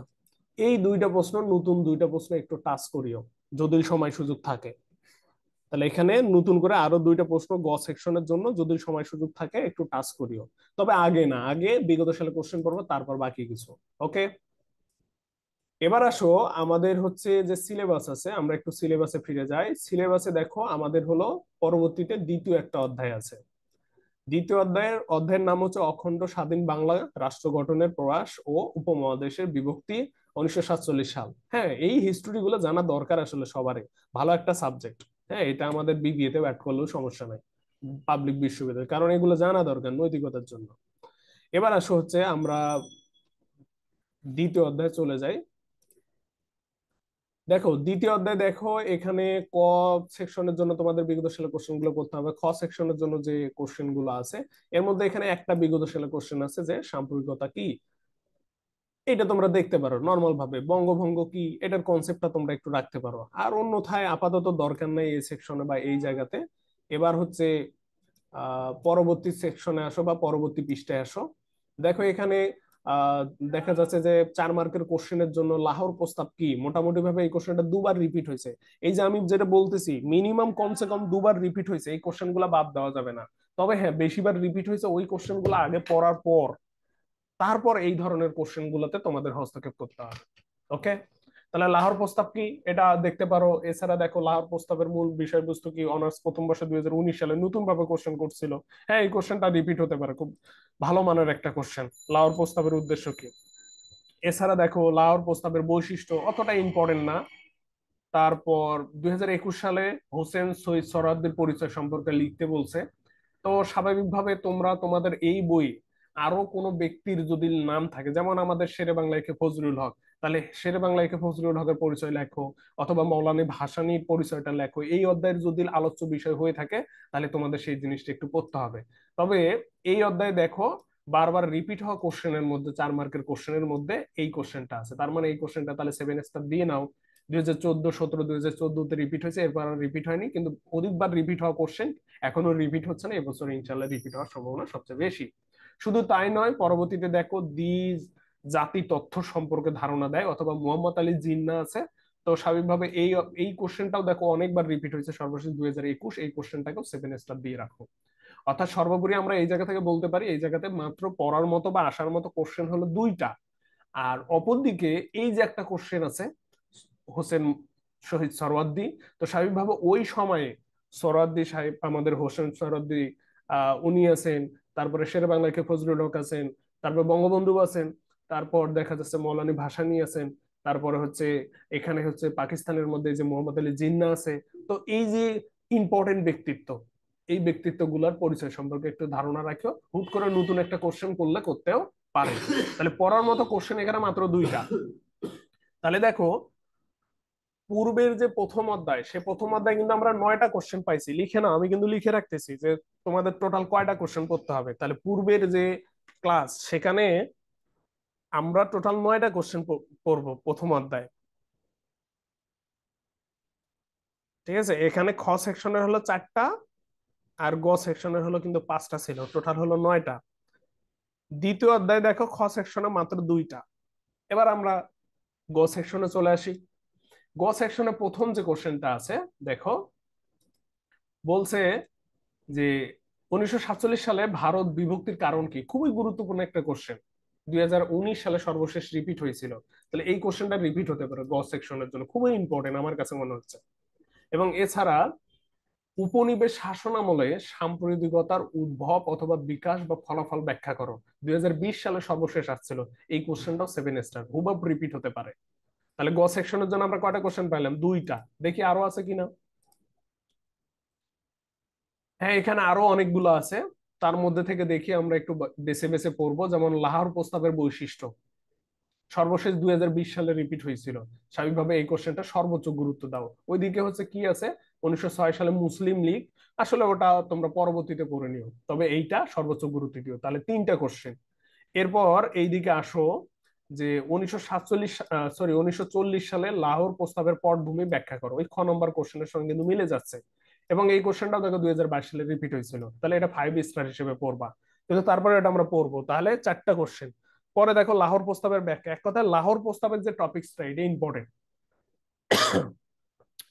এই দুইটা প্রশ্ন নতুন দুইটা প্রশ্ন একটু টাচ করিও যদি সময় সুযোগ থাকে তাহলে এখানে নতুন করে আরো দুইটা প্রশ্ন গ সেকশনের জন্য যদি সময় সুযোগ থাকে একটু টাচ করিও তবে আগে না আগে বিগত সালে কোশ্চেন করবো তারপর বাকি কিছু ওকে এবার আসো আমাদের হচ্ছে যে সিলেবাস আছে আমরা একটু সিলেবাসে ফিরে যাই সিলেবাসে দেখো আমাদের হলো পরবর্তীতে দ্বিতীয় একটা অধ্যায় আছে দ্বিতীয় অধ্যায়ের অধ্যায়ের নাম হচ্ছে অখণ্ড স্বাধীন বাংলা রাষ্ট্র গঠনের প্রয়াস ও উপমহাদেশের বিভক্তি উনিশশো সাতচল্লিশ সাল হ্যাঁ এই হিস্টোরি গুলো জানা দরকার আসলে সবারই ভালো একটা সাবজেক্ট হ্যাঁ এটা আমাদের বিবিএতে ব্যাট করলেও সমস্যা নাই পাবলিক বিশ্ববিদ্যালয় কারণ এগুলো জানা দরকার নৈতিকতার জন্য এবার আসো হচ্ছে আমরা দ্বিতীয় অধ্যায় চলে যাই দেখো দ্বিতীয় অধ্যায় দেখো এখানে ক সেকশনের জন্য তোমাদের বিগত সালের কোশ্চেন গুলো করতে হবে খ সেকশনের জন্য যে কোশ্চেন গুলো আছে এর মধ্যে এখানে একটা বিগত কোশ্চেন আছে যে সাম্প্রতিকতা কি এটা তোমরা দেখতে পারো নর্মাল ভাবে বঙ্গভঙ্গ কি এটার কনসেপ্টটা তোমরা একটু রাখতে পারো আর অন্যথায় আপাতত দরকার নাই এই সেকশনে বা এই জায়গাতে এবার হচ্ছে পরবর্তী সেকশনে আসো বা পরবর্তী পৃষ্ঠায় আসো দেখো এখানে দেখা যাচ্ছে যে চার মার্কের কোশ্চেনের জন্য লাহোর প্রস্তাব কি মোটামুটি ভাবে এই কোশ্চেনটা দুবার রিপিট হয়েছে এই যে আমি যেটা বলতেছি মিনিমাম কমসে কম দুবার রিপিট হয়েছে এই কোশ্চেন গুলা বাদ দেওয়া যাবে না তবে হ্যাঁ বেশিবার রিপিট হয়েছে ওই কোশ্চেন গুলো আগে পড়ার পর তারপর এই ধরনের কোশ্চেন গুলোতে তোমাদের হস্তক্ষেপ করতে হবে ওকে তাহলে লাহোর প্রস্তাব কি এটা দেখতে পারো এছাড়া দেখো লাহোর প্রস্তাবের মূল বিষয়বস্তু কি অনার্স প্রথম বর্ষে দুই হাজার উনিশ সালে নতুন ভাবে কোশ্চেন করছিল হ্যাঁ এই কোশ্চেনটা রিপিট হতে পারে খুব ভালো মানের একটা কোশ্চেন লাহোর প্রস্তাবের উদ্দেশ্য কি এছাড়া দেখো লাহোর প্রস্তাবের বৈশিষ্ট্য অতটা ইম্পর্টেন্ট না তারপর দুই সালে হোসেন সৈয়দ সরাদ্দের পরিচয় সম্পর্কে লিখতে বলছে তো স্বাভাবিকভাবে তোমরা তোমাদের এই বই আরো কোনো ব্যক্তির যদি নাম থাকে যেমন আমাদের শেরে বাংলায় ফজলুল হক তাহলে শের বাংলা একে ফজলুল হকের পরিচয় লেখো অথবা মৌলানি ভাসানি পরিচয়টা লেখো এই অধ্যায়ের যদি আলোচ্য বিষয় হয়ে থাকে তাহলে তোমাদের সেই জিনিসটা একটু পড়তে হবে তবে এই অধ্যায় দেখো বারবার রিপিট হওয়া কোশ্চেনের মধ্যে চার মার্কের কোশ্চেনের মধ্যে এই কোশ্চেনটা আছে তার মানে এই কোশ্চেনটা তাহলে সেভেন স্টার দিয়ে নাও দুই হাজার চোদ্দ সতেরো দুই হাজার চোদ্দতে রিপিট হয়েছে এরপর আর রিপিট হয়নি কিন্তু অধিকবার রিপিট হওয়া কোশ্চেন এখনো রিপিট হচ্ছে না এবছর ইনশাল্লাহ রিপিট হওয়ার সম্ভাবনা সবচেয়ে বেশি শুধু তাই নয় পরবর্তীতে দেখো দিজ জাতি তথ্য সম্পর্কে ধারণা দেয় অথবা মোহাম্মদ আলী জিন্না আছে তো স্বাভাবিকভাবে এই এই কোশ্চেনটাও দেখো অনেকবার রিপিট হয়েছে সর্বশেষ দুই হাজার একুশ এই কোশ্চেনটাকেও সেভেন স্টার দিয়ে রাখো অর্থাৎ সর্বোপরি আমরা এই জায়গা থেকে বলতে পারি এই জায়গাতে মাত্র পড়ার মতো বা আসার মতো কোশ্চেন হলো দুইটা আর অপরদিকে এই যে একটা কোশ্চেন আছে হোসেন শহীদ সরওয়ার্দি তো স্বাভাবিকভাবে ওই সময়ে সরওয়ার্দি সাহেব আমাদের হোসেন সরওয়ার্দি উনি আছেন তারপরে শেরে বাংলাকে ফজলুল হক আছেন তারপরে বঙ্গবন্ধু আছেন তারপর দেখা যাচ্ছে মৌলানি ভাসানি আছেন তারপরে হচ্ছে এখানে হচ্ছে পাকিস্তানের মধ্যে যে মোহাম্মদ আলী জিন্না আছে তো এই যে ইম্পর্টেন্ট ব্যক্তিত্ব এই গুলার পরিচয় সম্পর্কে একটু ধারণা রাখো হুট করে নতুন একটা কোশ্চেন করলে করতেও পারে তাহলে পড়ার মতো কোশ্চেন এখানে মাত্র দুইটা তাহলে দেখো পূর্বের যে প্রথম অধ্যায় সে প্রথম অধ্যায় কিন্তু আমরা নয়টা কোশ্চেন পাইছি লিখে না আমি কিন্তু লিখে রাখতেছি যে তোমাদের টোটাল কয়টা কোশ্চেন করতে হবে তাহলে পূর্বের যে ক্লাস সেখানে আমরা টোটাল নয়টা কোশ্চেন করব প্রথম অধ্যায় ঠিক আছে এখানে খ সেকশনের হলো চারটা আর গ সেকশনের হলো কিন্তু পাঁচটা ছিল টোটাল হলো নয়টা দ্বিতীয় অধ্যায় দেখো খ সেকশনে মাত্র দুইটা এবার আমরা গ সেকশনে চলে আসি গ সেকশনে প্রথম যে কোশ্চেনটা আছে দেখো বলছে যে উনিশশো সালে ভারত বিভক্তির কারণ কি খুবই গুরুত্বপূর্ণ একটা কোশ্চেন দুই সালে সর্বশেষ রিপিট হয়েছিল তাহলে এই কোশ্চেনটা রিপিট হতে পারে গস সেকশনের জন্য খুবই ইম্পর্টেন্ট আমার কাছে মনে হচ্ছে এবং এছাড়া উপনিবেশ শাসন আমলে সাম্প্রদায়িকতার উদ্ভব অথবা বিকাশ বা ফলাফল ব্যাখ্যা করো দুই সালে সর্বশেষ আসছিল এই কোশ্চেনটাও সেভেন স্টার হুবাব রিপিট হতে পারে তাহলে গ সেকশনের জন্য আমরা কয়টা কোশ্চেন পাইলাম দুইটা দেখি আরো আছে কিনা হ্যাঁ এখানে আরো অনেকগুলো আছে তার মধ্যে থেকে দেখি আমরা একটু বেছে বেছে পড়বো যেমন লাহোর প্রস্তাবের বৈশিষ্ট্য সর্বশেষ দুই সালে রিপিট হয়েছিল স্বাভাবিকভাবে এই কোশ্চেনটা সর্বোচ্চ গুরুত্ব দাও ওইদিকে হচ্ছে কি আছে উনিশশো সালে মুসলিম লীগ আসলে ওটা তোমরা পরবর্তীতে পড়ে নিও তবে এইটা সর্বোচ্চ গুরুত্ব দিও তাহলে তিনটা কোশ্চেন এরপর এইদিকে আসো যে উনিশশো সরি উনিশশো সালে লাহোর প্রস্তাবের পটভূমি ব্যাখ্যা করো ওই খ নম্বর কোশ্চেনের সঙ্গে কিন্তু মিলে যাচ্ছে এবং এই কোশ্চেনটাও দেখো দুই হাজার বাইশ সালে রিপিট হয়েছিল তাহলে এটা ফাইভ স্টার হিসেবে পড়বা কিন্তু তারপরে এটা আমরা পড়বো তাহলে চারটা কোশ্চেন পরে দেখো লাহোর প্রস্তাবের ব্যাখ্যা এক কথায় লাহোর প্রস্তাবের যে টপিকসটা এটা ইম্পর্টেন্ট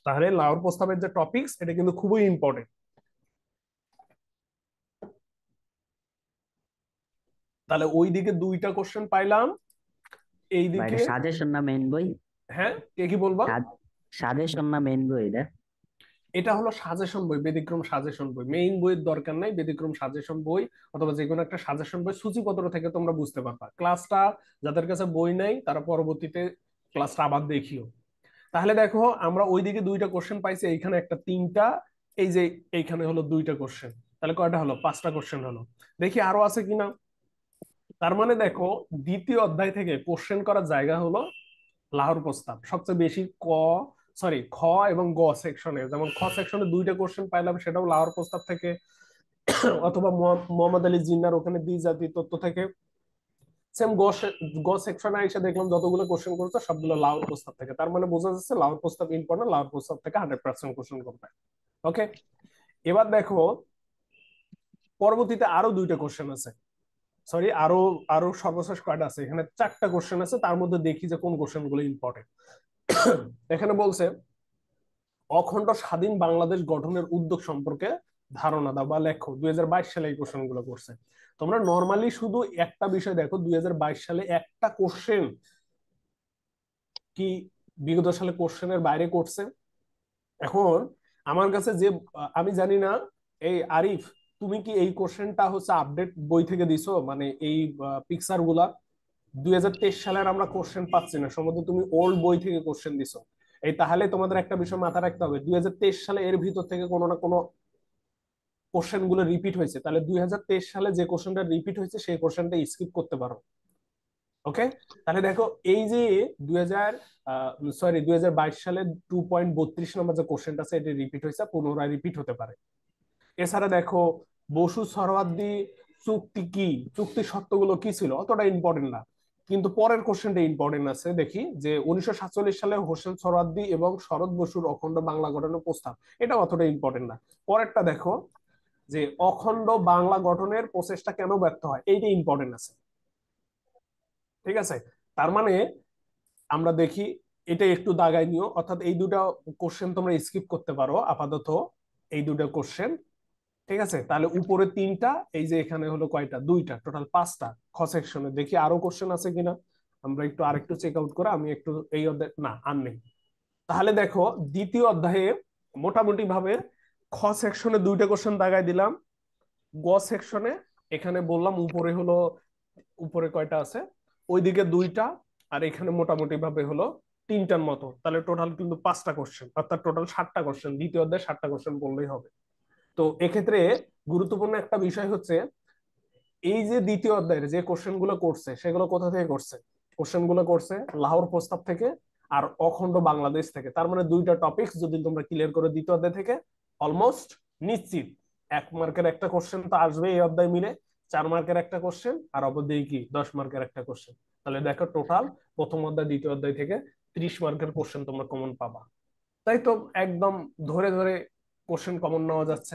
তাহলে লাহোর প্রস্তাবের যে টপিক্স এটা কিন্তু খুবই ইম্পর্টেন্ট তাহলে ওই দিকে দুইটা কোশ্চেন পাইলাম এই দিকে সাজেশন না মেন বই হ্যাঁ কে কি বলবা সাজেশন না মেন বই এটা এটা হলো সাজেশন বই ব্যতিক্রম সাজেশন বই মেইন বইয়ের দরকার নাই ব্যতিক্রম সাজেশন বই অথবা যে কোনো একটা সাজেশন বই সূচিপত্র থেকে তোমরা বুঝতে পারবা ক্লাসটা যাদের কাছে বই নাই তারা পরবর্তীতে ক্লাসটা আবার দেখিও তাহলে দেখো আমরা ওইদিকে দুইটা কোশ্চেন পাইছি এইখানে একটা তিনটা এই যে এইখানে হলো দুইটা কোশ্চেন তাহলে কয়টা হলো পাঁচটা কোশ্চেন হলো দেখি আরো আছে কিনা তার মানে দেখো দ্বিতীয় অধ্যায় থেকে কোশ্চেন করার জায়গা হলো লাহোর প্রস্তাব সবচেয়ে বেশি ক সরি খ এবং গ সেকশনে যেমন খ সেকশনে দুইটা কোশ্চেন পাইলাম সেটাও লাহোর প্রস্তাব থেকে অথবা মোহাম্মদ আলী জিন্নার ওখানে জাতি তত্ত্ব থেকে সেম গ গ সেকশনে এসে দেখলাম যতগুলো কোশ্চেন করেছে সবগুলো লাহোর প্রস্তাব থেকে তার মানে বোঝা যাচ্ছে লাহোর প্রস্তাব ইম্পর্টেন্ট লাহোর প্রস্তাব থেকে হান্ড্রেড পার্সেন্ট কোশ্চেন করবে ওকে এবার দেখো পরবর্তীতে আরো দুইটা কোশ্চেন আছে সরি আরো আরো সর্বশেষ কয়টা আছে এখানে চারটা কোশ্চেন আছে তার মধ্যে দেখি যে কোন কোশ্চেন গুলো ইম্পর্টেন্ট (coughs) এখানে বলছে অখণ্ড স্বাধীন বাংলাদেশ গঠনের উদ্যোগ সম্পর্কে ধারণা দাও বা লেখো দুই সালে এই কোশ্চেন গুলো করছে তোমরা নর্মালি শুধু একটা বিষয় দেখো দুই সালে একটা কোশ্চেন কি বিগত সালে কোশ্চেনের বাইরে করছে এখন আমার কাছে যে আমি জানি না এই আরিফ তুমি কি এই কোশ্চেনটা হচ্ছে আপডেট বই থেকে দিছো মানে এই পিকচার গুলা দুই সালে আমরা কোশ্চেন পাচ্ছি না সম্ভবত তুমি ওল্ড বই থেকে কোশ্চেন দিছো এই তাহলে তোমাদের একটা বিষয় মাথায় রাখতে হবে দুই সালে এর ভিতর থেকে কোনো না কোনো কোশ্চেন গুলো রিপিট হয়েছে তাহলে দুই সালে যে কোশ্চেনটা রিপিট হয়েছে সেই কোশ্চেনটা স্কিপ করতে পারো ওকে তাহলে দেখো এই যে দুই সরি দুই সালে টু পয়েন্ট বত্রিশ নম্বর যে কোশ্চেনটা আছে এটি রিপিট হয়েছে পুনরায় রিপিট হতে পারে এছাড়া দেখো বসু সরওয়ার্দি চুক্তি কি চুক্তি সত্যগুলো কি ছিল অতটা ইম্পর্টেন্ট না কিন্তু পরের কোশ্চেনটা ইম্পর্টেন্ট আছে দেখি যে উনিশশো সালে হোসেন সরাদ্দি এবং শরৎ বসুর অখণ্ড বাংলা গঠনের প্রস্তাব এটা অতটা ইম্পর্টেন্ট না পরেরটা দেখো যে অখণ্ড বাংলা গঠনের প্রচেষ্টা কেন ব্যর্থ হয় এইটা ইম্পর্টেন্ট আছে ঠিক আছে তার মানে আমরা দেখি এটা একটু দাগায় নিও অর্থাৎ এই দুটা কোশ্চেন তোমরা স্কিপ করতে পারো আপাতত এই দুটা কোশ্চেন ঠিক আছে তাহলে উপরে তিনটা এই যে এখানে হলো কয়টা দুইটা টোটাল পাঁচটা খ সেকশনে দেখি আরো কোশ্চেন আছে কিনা আমরা একটু আরেকটু চেক আউট করে আমি একটু এই অধ্যায় না আর নেই তাহলে দেখো দ্বিতীয় অধ্যায়ে মোটামুটি ভাবে খ সেকশনে দুইটা কোশ্চেন দাগাই দিলাম গ সেকশনে এখানে বললাম উপরে হলো উপরে কয়টা আছে ওইদিকে দুইটা আর এখানে মোটামুটি ভাবে হলো তিনটার মতো তাহলে টোটাল কিন্তু পাঁচটা কোশ্চেন অর্থাৎ টোটাল ষাটটা কোশ্চেন দ্বিতীয় অধ্যায়ে ষাটটা কোশ্চেন বললেই হবে তো এক্ষেত্রে গুরুত্বপূর্ণ একটা বিষয় হচ্ছে এই যে দ্বিতীয় অধ্যায়ের যে কোশ্চেন গুলো করছে সেগুলো কোথা থেকে করছে কোশ্চেন গুলো করছে লাহোর প্রস্তাব থেকে আর অখণ্ড বাংলাদেশ থেকে তার মানে দুইটা টপিক যদি তোমরা ক্লিয়ার করে দ্বিতীয় অধ্যায় থেকে অলমোস্ট নিশ্চিত এক মার্কের একটা কোশ্চেন তো আসবে এই অধ্যায় মিলে চার মার্কের একটা কোশ্চেন আর অপরদিকে কি দশ মার্কের একটা কোশ্চেন তাহলে দেখো টোটাল প্রথম অধ্যায় দ্বিতীয় অধ্যায় থেকে ত্রিশ মার্কের কোশ্চেন তোমরা কমন পাবা তাই তো একদম ধরে ধরে কোশ্চেন কমন নেওয়া যাচ্ছে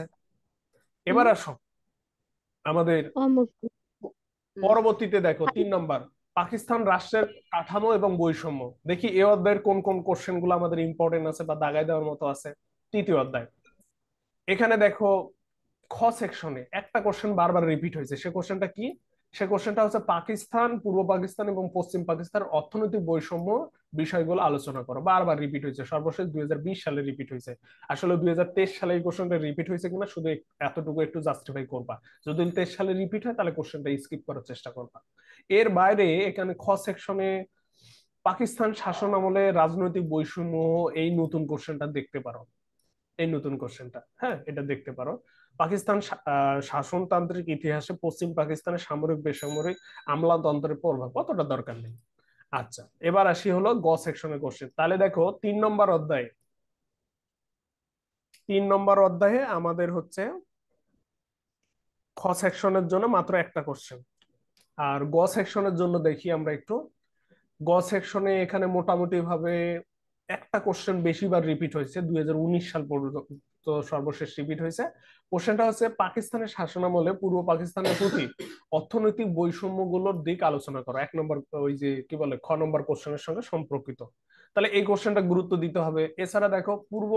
এবার আসো আমাদের পরবর্তীতে দেখো আচ্ছা। তিন নম্বর পাকিস্তান রাষ্ট্রের কাঠামো এবং বৈষম্য দেখি এ অধ্যায়ের কোন কোন কোশ্চেন গুলো আমাদের ইম্পর্টেন্ট আছে বা দাগায় দেওয়ার মতো আছে তৃতীয় অধ্যায় এখানে দেখো খ সেকশনে একটা কোশ্চেন বারবার রিপিট হয়েছে সে কোশ্চেনটা কি সে কোশ্চেনটা হচ্ছে পাকিস্তান পূর্ব পাকিস্তান এবং পশ্চিম পাকিস্তান অর্থনৈতিক বৈষম্য বিষয়গুলো আলোচনা করো বারবার রিপিট হয়েছে সর্বশেষ দুই হাজার বিশ সালে রিপিট হয়েছে আসলে দুই হাজার তেইশ সালে এই কোশ্চেনটা রিপিট হয়েছে কিনা শুধু এতটুকু একটু জাস্টিফাই করবা যদি তেইশ সালে রিপিট হয় তাহলে কোশ্চেনটা স্কিপ করার চেষ্টা করবা এর বাইরে এখানে খ সেকশনে পাকিস্তান শাসন আমলে রাজনৈতিক বৈষম্য এই নতুন কোশ্চেনটা দেখতে পারো এই নতুন কোশ্চেনটা হ্যাঁ এটা দেখতে পারো পাকিস্তান শাসনতান্ত্রিক ইতিহাসে পশ্চিম পাকিস্তানের সামরিক বেসামরিক আমলাতন্ত্রের প্রভাব কতটা দরকার নেই আচ্ছা এবার আসি হলো গ সেকশনের কোশ্চেন তাহলে দেখো তিন নম্বর অধ্যায়ে তিন নম্বর অধ্যায়ে আমাদের হচ্ছে খ সেকশনের জন্য মাত্র একটা কোশ্চেন আর গ সেকশনের জন্য দেখি আমরা একটু গ সেকশনে এখানে মোটামুটি ভাবে একটা কোশ্চেন বেশিবার রিপিট হয়েছে দুই সাল পর্যন্ত তো সর্বশেষ রিপিট হয়েছে কোশ্চেনটা হচ্ছে পাকিস্তানের শাসনামলে পূর্ব পাকিস্তানের প্রতি অর্থনৈতিক বৈষম্য গুলোর দিক আলোচনা করো এক নম্বর ওই যে কি বলে খ নম্বর কোশ্চেনের সঙ্গে সম্পর্কিত তাহলে এই কোশ্চেনটা গুরুত্ব দিতে হবে এছাড়া দেখো পূর্ব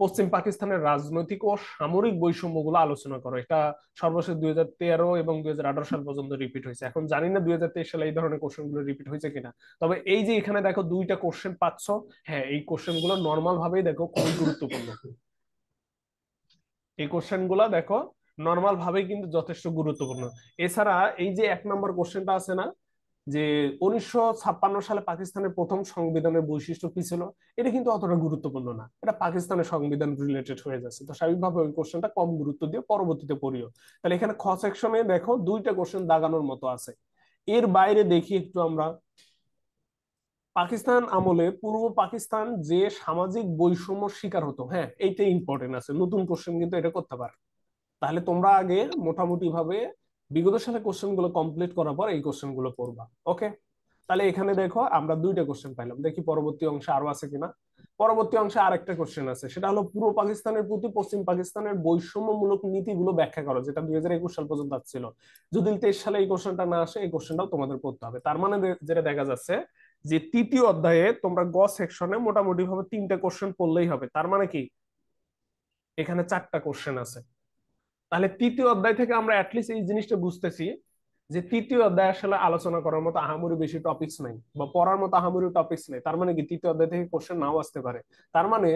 পশ্চিম পাকিস্তানের রাজনৈতিক ও সামরিক বৈষম্যগুলো আলোচনা করো এটা সর্বশেষ দুই হাজার তেরো এবং দুই হাজার আঠারো সাল পর্যন্ত রিপিট হয়েছে এখন জানি না দুই হাজার তেইশ সালে এই ধরনের কোশ্চেন গুলো রিপিট হয়েছে কিনা তবে এই যে এখানে দেখো দুইটা কোশ্চেন পাচ্ছ হ্যাঁ এই কোশ্চেন গুলো নর্মাল ভাবেই দেখো খুবই গুরুত্বপূর্ণ এই কোশ্চেন গুলো দেখো নর্মাল ভাবে কিন্তু যথেষ্ট গুরুত্বপূর্ণ এছাড়া এই যে এক নম্বর কোশ্চেনটা আছে না যে উনিশশো সালে পাকিস্তানের প্রথম সংবিধানের বৈশিষ্ট্য কি ছিল এটা কিন্তু অতটা গুরুত্বপূর্ণ না এটা পাকিস্তানের সংবিধান রিলেটেড হয়ে যাচ্ছে তো স্বাভাবিকভাবে ওই কোশ্চেনটা কম গুরুত্ব দিয়ে পরবর্তীতে পড়িও তাহলে এখানে খ সেকশনে দেখো দুইটা কোশ্চেন দাগানোর মতো আছে এর বাইরে দেখি একটু আমরা পাকিস্তান আমলে পূর্ব পাকিস্তান যে সামাজিক বৈষম্য শিকার হতো হ্যাঁ এইটা ইম্পর্টেন্ট আছে নতুন কোশ্চেন কিন্তু এটা করতে পারে তাহলে তোমরা আগে মোটামুটি ভাবে বিগত সালে কোশ্চেন গুলো কমপ্লিট করার পর এই কোশ্চেন গুলো পড়বা ওকে তাহলে এখানে দেখো আমরা দুইটা কোশ্চেন পাইলাম দেখি পরবর্তী অংশে আরো আছে কিনা পরবর্তী অংশে আর একটা কোশ্চেন আছে সেটা হলো পূর্ব পাকিস্তানের প্রতি পশ্চিম পাকিস্তানের বৈষম্যমূলক নীতিগুলো ব্যাখ্যা করো যেটা দুই হাজার একুশ সাল পর্যন্ত আসছিল যদি তেইশ সালে এই কোশ্চেনটা না আসে এই কোশ্চেনটাও তোমাদের পড়তে হবে তার মানে যেটা দেখা যাচ্ছে যে তৃতীয় অধ্যায়ে তোমরা গ সেকশনে মোটামুটি ভাবে তিনটা কোশ্চেন পড়লেই হবে তার মানে কি এখানে চারটা কোশ্চেন আছে তাহলে তৃতীয় অধ্যায় থেকে আমরা অ্যাটলিস্ট এই জিনিসটা বুঝতেছি যে তৃতীয় অধ্যায় আসলে আলোচনা করার মতো আহামরি বেশি টপিকস নাই বা পড়ার মতো আহামরি টপিকস নেই তার মানে কি তৃতীয় অধ্যায় থেকে কোশ্চেন নাও আসতে পারে তার মানে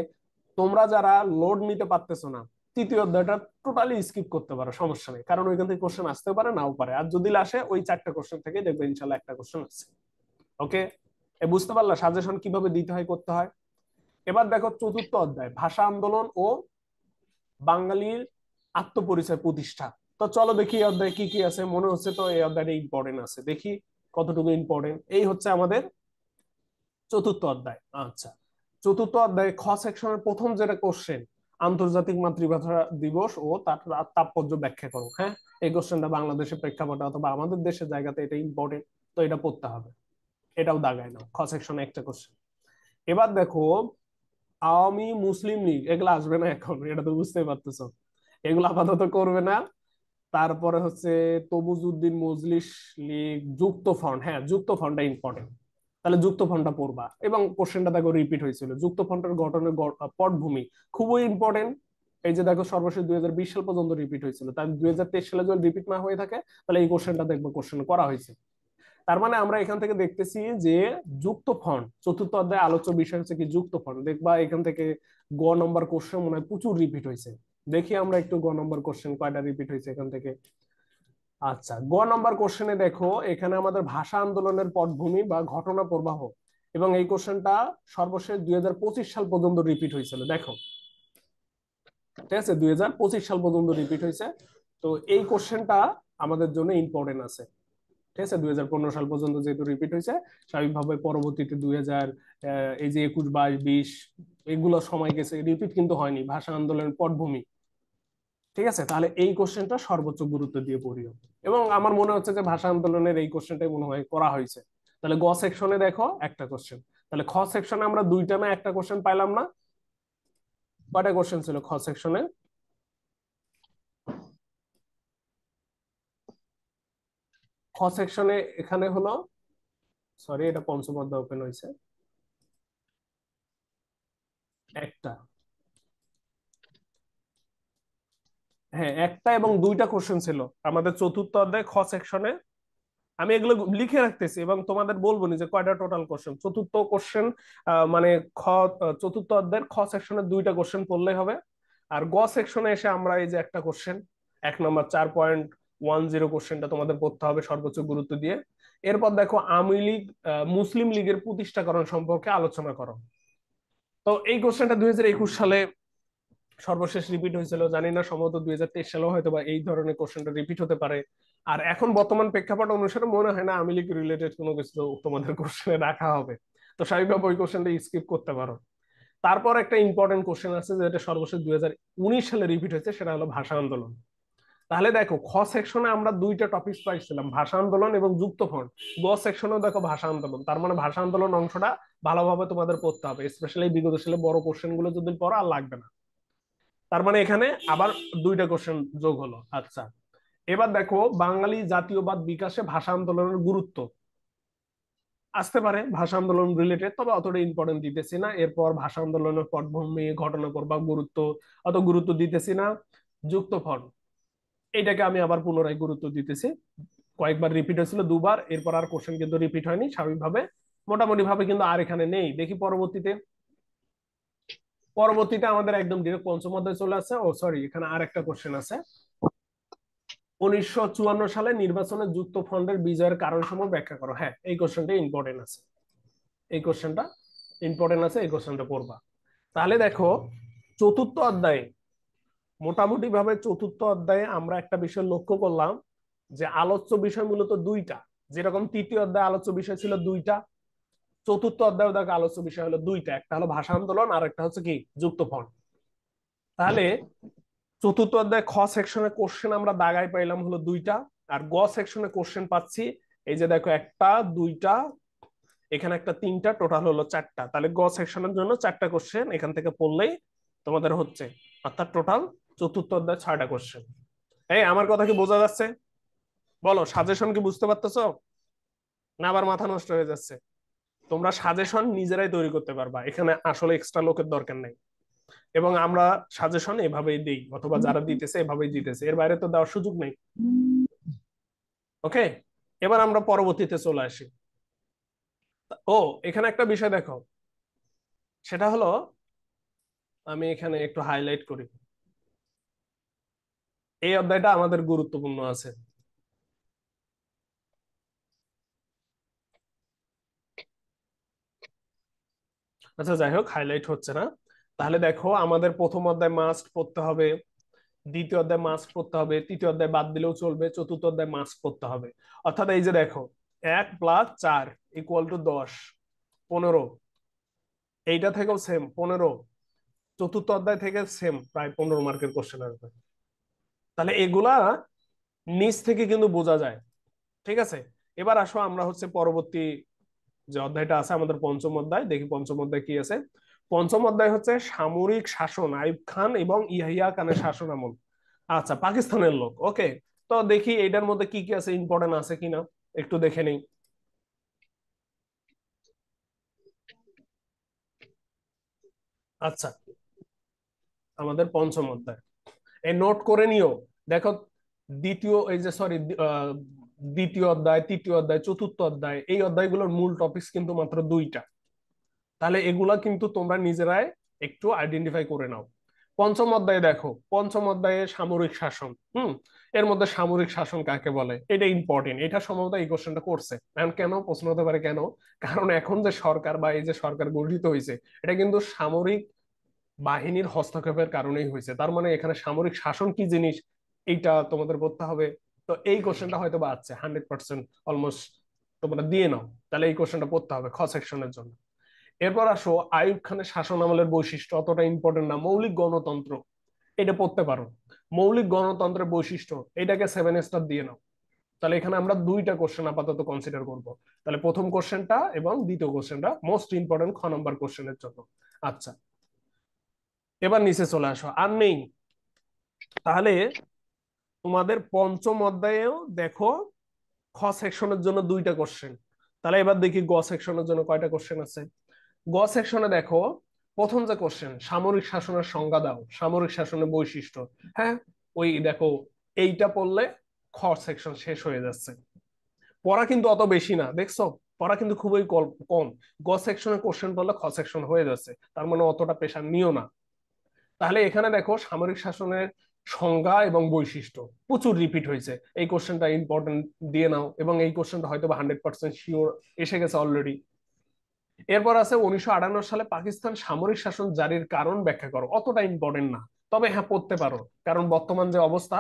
তোমরা যারা লোড নিতে পারতেছো না তৃতীয় অধ্যায়টা টোটালি স্কিপ করতে পারো সমস্যা নেই কারণ ওইখান থেকে কোশ্চেন আসতে পারে নাও পারে আর যদি আসে ওই চারটা কোশ্চেন থেকে দেখবে ইনশাল্লাহ একটা কোশ্চেন আসছে ওকে এ বুঝতে পারলা সাজেশন কিভাবে দিতে হয় করতে হয় এবার দেখো চতুর্থ অধ্যায় ভাষা আন্দোলন ও বাঙালির আত্মপরিচয় প্রতিষ্ঠা তো চলো দেখি এই অধ্যায় কি কি আছে মনে হচ্ছে তো এই অধ্যায়টা ইম্পর্টেন্ট আছে দেখি কতটুকু ইম্পর্টেন্ট এই হচ্ছে আমাদের চতুর্থ অধ্যায় আচ্ছা চতুর্থ অধ্যায় খ সেকশনের প্রথম যেটা কোশ্চেন আন্তর্জাতিক মাতৃভাষা দিবস ও তার তাৎপর্য ব্যাখ্যা করো হ্যাঁ এই কোশ্চেনটা বাংলাদেশের প্রেক্ষাপটে অথবা আমাদের দেশের জায়গাতে এটা ইম্পর্টেন্ট তো এটা পড়তে হবে এটাও দাগায় না খ সেকশন একটা কোশ্চেন এবার দেখো আওয়ামী মুসলিম লীগ এগুলো আসবে না এখন এটা তো বুঝতেই পারতেছ এগুলো আপাতত করবে না তারপরে হচ্ছে তবুজউদ্দিন মজলিস লীগ যুক্ত ফন্ড হ্যাঁ যুক্ত ফন্ডটা ইম্পর্টেন্ট তাহলে যুক্ত ফন্ডটা পড়বা এবং কোশ্চেনটা দেখো রিপিট হয়েছিল যুক্ত ফন্ডের গঠনের পটভূমি খুবই ইম্পর্টেন্ট এই যে দেখো সর্বশেষ দুই সাল পর্যন্ত রিপিট হয়েছিল তাই দুই হাজার তেইশ সালে যদি রিপিট না হয়ে থাকে তাহলে এই কোশ্চেনটা দেখবো কোশ্চেন করা হয়েছে তার মানে আমরা এখান থেকে দেখতেছি যে যুক্ত ফন্ড চতুর্থ অধ্যায় আলোচ্য বিষয় হচ্ছে কি যুক্ত ফন্ড দেখবা এখান থেকে গ নম্বর কোশ্চেন মনে হয় প্রচুর রিপিট হয়েছে দেখি আমরা একটু গ নম্বর কোশ্চেন কয়টা রিপিট হয়েছে এখান থেকে আচ্ছা গ নম্বর কোশ্চেনে দেখো এখানে আমাদের ভাষা আন্দোলনের পটভূমি বা ঘটনা প্রবাহ এবং এই কোশ্চেনটা সর্বশেষ দুই সাল পর্যন্ত রিপিট হয়েছিল দেখো ঠিক আছে দুই সাল পর্যন্ত রিপিট হয়েছে তো এই কোশ্চেনটা আমাদের জন্য ইম্পর্টেন্ট আছে ঠিক আছে দুই সাল পর্যন্ত যেহেতু রিপিট হয়েছে স্বাভাবিকভাবে পরবর্তীতে দুই এই যে একুশ বাইশ বিশ এগুলো সময় গেছে রিপিট কিন্তু হয়নি ভাষা আন্দোলনের পটভূমি ঠিক আছে তাহলে এই কোশ্চেনটা সর্বোচ্চ গুরুত্ব দিয়ে পড়িও এবং আমার মনে হচ্ছে যে ভাষা আন্দোলনের এই কোশ্চেনটাই মনে হয় করা হয়েছে তাহলে গ সেকশনে দেখো একটা কোশ্চেন তাহলে খ সেকশনে আমরা দুইটা না একটা কোশ্চেন পাইলাম না কয়টা কোশ্চেন ছিল খ সেকশনে খ সেকশনে এখানে হলো সরি এটা পঞ্চম ওপেন হয়েছে একটা হ্যাঁ একটা এবং দুইটা কোশ্চেন ছিল আমাদের চতুর্থ অধ্যায় খ সেকশনে আমি এগুলো লিখে রাখতেছি এবং তোমাদের বলবো যে কয়টা টোটাল কোশ্চেন চতুর্থ কোশ্চেন মানে খ চতুর্থ অধ্যায়ের খ সেকশনে দুইটা কোশ্চেন পড়লেই হবে আর গ সেকশনে এসে আমরা এই যে একটা কোশ্চেন এক নম্বর চার পয়েন্ট ওয়ান জিরো কোশ্চেনটা তোমাদের পড়তে হবে সর্বোচ্চ গুরুত্ব দিয়ে এরপর দেখো আমি লীগ মুসলিম লীগের প্রতিষ্ঠাকরণ সম্পর্কে আলোচনা করো তো এই কোশ্চেনটা দুই সালে সর্বশেষ রিপিট হয়েছিল জানি না সম্ভবত দুই হাজার তেইশ সালেও হয়তো বা এই ধরনের কোশ্চেনটা রিপিট হতে পারে আর এখন বর্তমান প্রেক্ষাপট অনুসারে মনে হয় না আমিলিক রিলেটেড কোনো কিছু তোমাদের কোশ্চেনে রাখা হবে তো স্বাভাবিকভাবে ওই কোশ্চেনটা স্কিপ করতে পারো তারপর একটা ইম্পর্টেন্ট কোশ্চেন আছে যেটা সর্বশেষ দুই হাজার উনিশ সালে রিপিট হয়েছে সেটা হলো ভাষা আন্দোলন তাহলে দেখো খ সেকশনে আমরা দুইটা টপিক পাইছিলাম ভাষা আন্দোলন এবং যুক্ত ফন্ড গ সেকশনেও দেখো ভাষা আন্দোলন তার মানে ভাষা আন্দোলন অংশটা ভালোভাবে তোমাদের পড়তে হবে স্পেশালি বিগত সালে বড় কোশ্চেন গুলো যদি পড়া আর লাগবে না তার মানে এখানে আবার দুইটা কোশ্চেন যোগ হলো আচ্ছা এবার দেখো বাঙালি জাতীয়বাদ বিকাশে ভাষা আন্দোলনের গুরুত্ব আসতে পারে ভাষা আন্দোলন রিলেটেড তবে অতটা ইম্পর্টেন্ট দিতেছি না এরপর ভাষা আন্দোলনের পটভূমি ঘটনা প্রভাব গুরুত্ব অত গুরুত্ব দিতেছি না যুক্ত ফল এটাকে আমি আবার পুনরায় গুরুত্ব দিতেছি কয়েকবার রিপিট হয়েছিল দুবার এরপর আর কোশ্চেন কিন্তু রিপিট হয়নি স্বাভাবিকভাবে মোটামুটি ভাবে কিন্তু আর এখানে নেই দেখি পরবর্তীতে পরবর্তীতে আমাদের একদম ডিরেক্ট পঞ্চম অধ্যায় চলে আসে ও সরি এখানে আর একটা কোশ্চেন আছে উনিশশো সালে নির্বাচনে যুক্ত ফন্ডের বিজয়ের কারণ সময় ব্যাখ্যা করো হ্যাঁ এই কোশ্চেনটা ইম্পর্টেন্ট আছে এই কোশ্চেনটা ইম্পর্টেন্ট আছে এই কোশ্চেনটা করবা তাহলে দেখো চতুর্থ অধ্যায়ে মোটামুটি ভাবে চতুর্থ অধ্যায়ে আমরা একটা বিষয় লক্ষ্য করলাম যে আলোচ্য বিষয় মূলত দুইটা যেরকম তৃতীয় অধ্যায় আলোচ্য বিষয় ছিল দুইটা চতুর্থ অধ্যায় দেখো আলোচ্য বিষয় হলো দুইটা একটা হলো ভাষা আন্দোলন আর একটা হচ্ছে কি যুক্ত ফন্ড তাহলে চতুর্থ অধ্যায় খ সেকশনে কোশ্চেন আমরা দাগায় পাইলাম হলো দুইটা আর গ সেকশনে কোশ্চেন পাচ্ছি এই যে দেখো একটা দুইটা এখানে একটা তিনটা টোটাল হলো চারটা তাহলে গ সেকশনের জন্য চারটা কোশ্চেন এখান থেকে পড়লেই তোমাদের হচ্ছে অর্থাৎ টোটাল চতুর্থ অধ্যায় ছয়টা কোশ্চেন এই আমার কথা কি বোঝা যাচ্ছে বলো সাজেশন কি বুঝতে পারতেছ না আবার মাথা নষ্ট হয়ে যাচ্ছে তোমরা সাজেশন নিজেরাই তৈরি করতে পারবা এখানে আসলে এক্সট্রা লোকের দরকার নাই এবং আমরা সাজেশন এভাবেই দিই অথবা যারা দিতেছে এভাবেই দিতেছে এর বাইরে তো দেওয়ার সুযোগ নেই ওকে এবার আমরা পরবর্তীতে চলে আসি ও এখানে একটা বিষয় দেখো সেটা হলো আমি এখানে একটু হাইলাইট করি এই অধ্যায়টা আমাদের গুরুত্বপূর্ণ আছে আচ্ছা যাই হোক হাইলাইট হচ্ছে না তাহলে দেখো আমাদের প্রথম অধ্যায় মাস্ক পড়তে হবে দ্বিতীয় অধ্যায় মাস্ক পড়তে হবে তৃতীয় অধ্যায় বাদ দিলেও চলবে চতুর্থ অধ্যায় মাস্ক পড়তে হবে অর্থাৎ এই যে দেখো এক প্লাস চার ইকুয়াল টু দশ পনেরো এইটা থেকেও সেম পনেরো চতুর্থ অধ্যায় থেকে সেম প্রায় পনেরো মার্কের কোশ্চেন আসবে তাহলে এগুলা নিচ থেকে কিন্তু বোঝা যায় ঠিক আছে এবার আসো আমরা হচ্ছে পরবর্তী যে অধ্যায়টা আছে আমাদের পঞ্চম অধ্যায় দেখি পঞ্চম অধ্যায় কি আছে পঞ্চম অধ্যায় হচ্ছে সামরিক শাসন আইব খান এবং ইয়াহিয়া খানের শাসন আমল আচ্ছা পাকিস্তানের লোক ওকে তো দেখি এটার মধ্যে কি কি আছে ইম্পর্টেন্ট আছে কিনা একটু দেখে নেই আচ্ছা আমাদের পঞ্চম অধ্যায় এই নোট করে নিও দেখো দ্বিতীয় এই যে সরি দ্বিতীয় অধ্যায় তৃতীয় অধ্যায় চতুর্থ অধ্যায় এই অধ্যায়গুলোর মূল টপিক কিন্তু মাত্র দুইটা তাহলে এগুলা কিন্তু তোমরা নিজেরাই একটু আইডেন্টিফাই করে নাও পঞ্চম অধ্যায়ে দেখো পঞ্চম অধ্যায়ে সামরিক শাসন হুম এর মধ্যে সামরিক শাসন কাকে বলে এটা ইম্পর্টেন্ট এটা সম্ভবত এই কোশ্চেনটা করছে এখন কেন প্রশ্ন হতে পারে কেন কারণ এখন যে সরকার বা এই যে সরকার গঠিত হয়েছে এটা কিন্তু সামরিক বাহিনীর হস্তক্ষেপের কারণেই হয়েছে তার মানে এখানে সামরিক শাসন কি জিনিস এইটা তোমাদের করতে হবে তো এই কোশ্চেনটা হয়তো বা আছে হান্ড্রেড পার্সেন্ট অলমোস্ট তোমরা দিয়ে নাও তাহলে এই কোশ্চেনটা পড়তে হবে খ সেকশনের জন্য এরপর আসো আয়ুব খানের শাসন আমলের বৈশিষ্ট্য অতটা ইম্পর্টেন্ট না মৌলিক গণতন্ত্র এটা পড়তে পারো মৌলিক গণতন্ত্রের বৈশিষ্ট্য এটাকে সেভেন স্টার দিয়ে নাও তাহলে এখানে আমরা দুইটা কোশ্চেন আপাতত কনসিডার করব তাহলে প্রথম কোশ্চেনটা এবং দ্বিতীয় কোশ্চেনটা মোস্ট ইম্পর্টেন্ট খ নম্বর কোশ্চেনের জন্য আচ্ছা এবার নিচে চলে আসো আর নেই তাহলে তোমাদের পঞ্চম অধ্যায়েও দেখো খ সেকশনের জন্য দুইটা কোশ্চেন তাহলে এবার দেখি গ সেকশনের জন্য কয়টা কোশ্চেন আছে গ সেকশনে দেখো প্রথম যে কোশ্চেন সামরিক শাসনের সংজ্ঞা দাও সামরিক শাসনের বৈশিষ্ট্য হ্যাঁ ওই দেখো এইটা পড়লে খ সেকশন শেষ হয়ে যাচ্ছে পড়া কিন্তু অত বেশি না দেখছো পড়া কিন্তু খুবই কম গ সেকশনের কোশ্চেন পড়লে খ সেকশন হয়ে যাচ্ছে তার মানে অতটা পেশা নিও না তাহলে এখানে দেখো সামরিক শাসনের সংজ্ঞা এবং বৈশিষ্ট্য প্রচুর রিপিট হয়েছে এই কোশ্চেনটা ইম্পর্টেন্ট দিয়ে নাও এবং এই কোশ্চেনটা হয়তো বা হান্ড্রেড পার্সেন্ট শিওর এসে গেছে অলরেডি এরপর আছে উনিশশো সালে পাকিস্তান সামরিক শাসন জারির কারণ ব্যাখ্যা করো অতটা ইম্পর্টেন্ট না তবে হ্যাঁ পড়তে পারো কারণ বর্তমান যে অবস্থা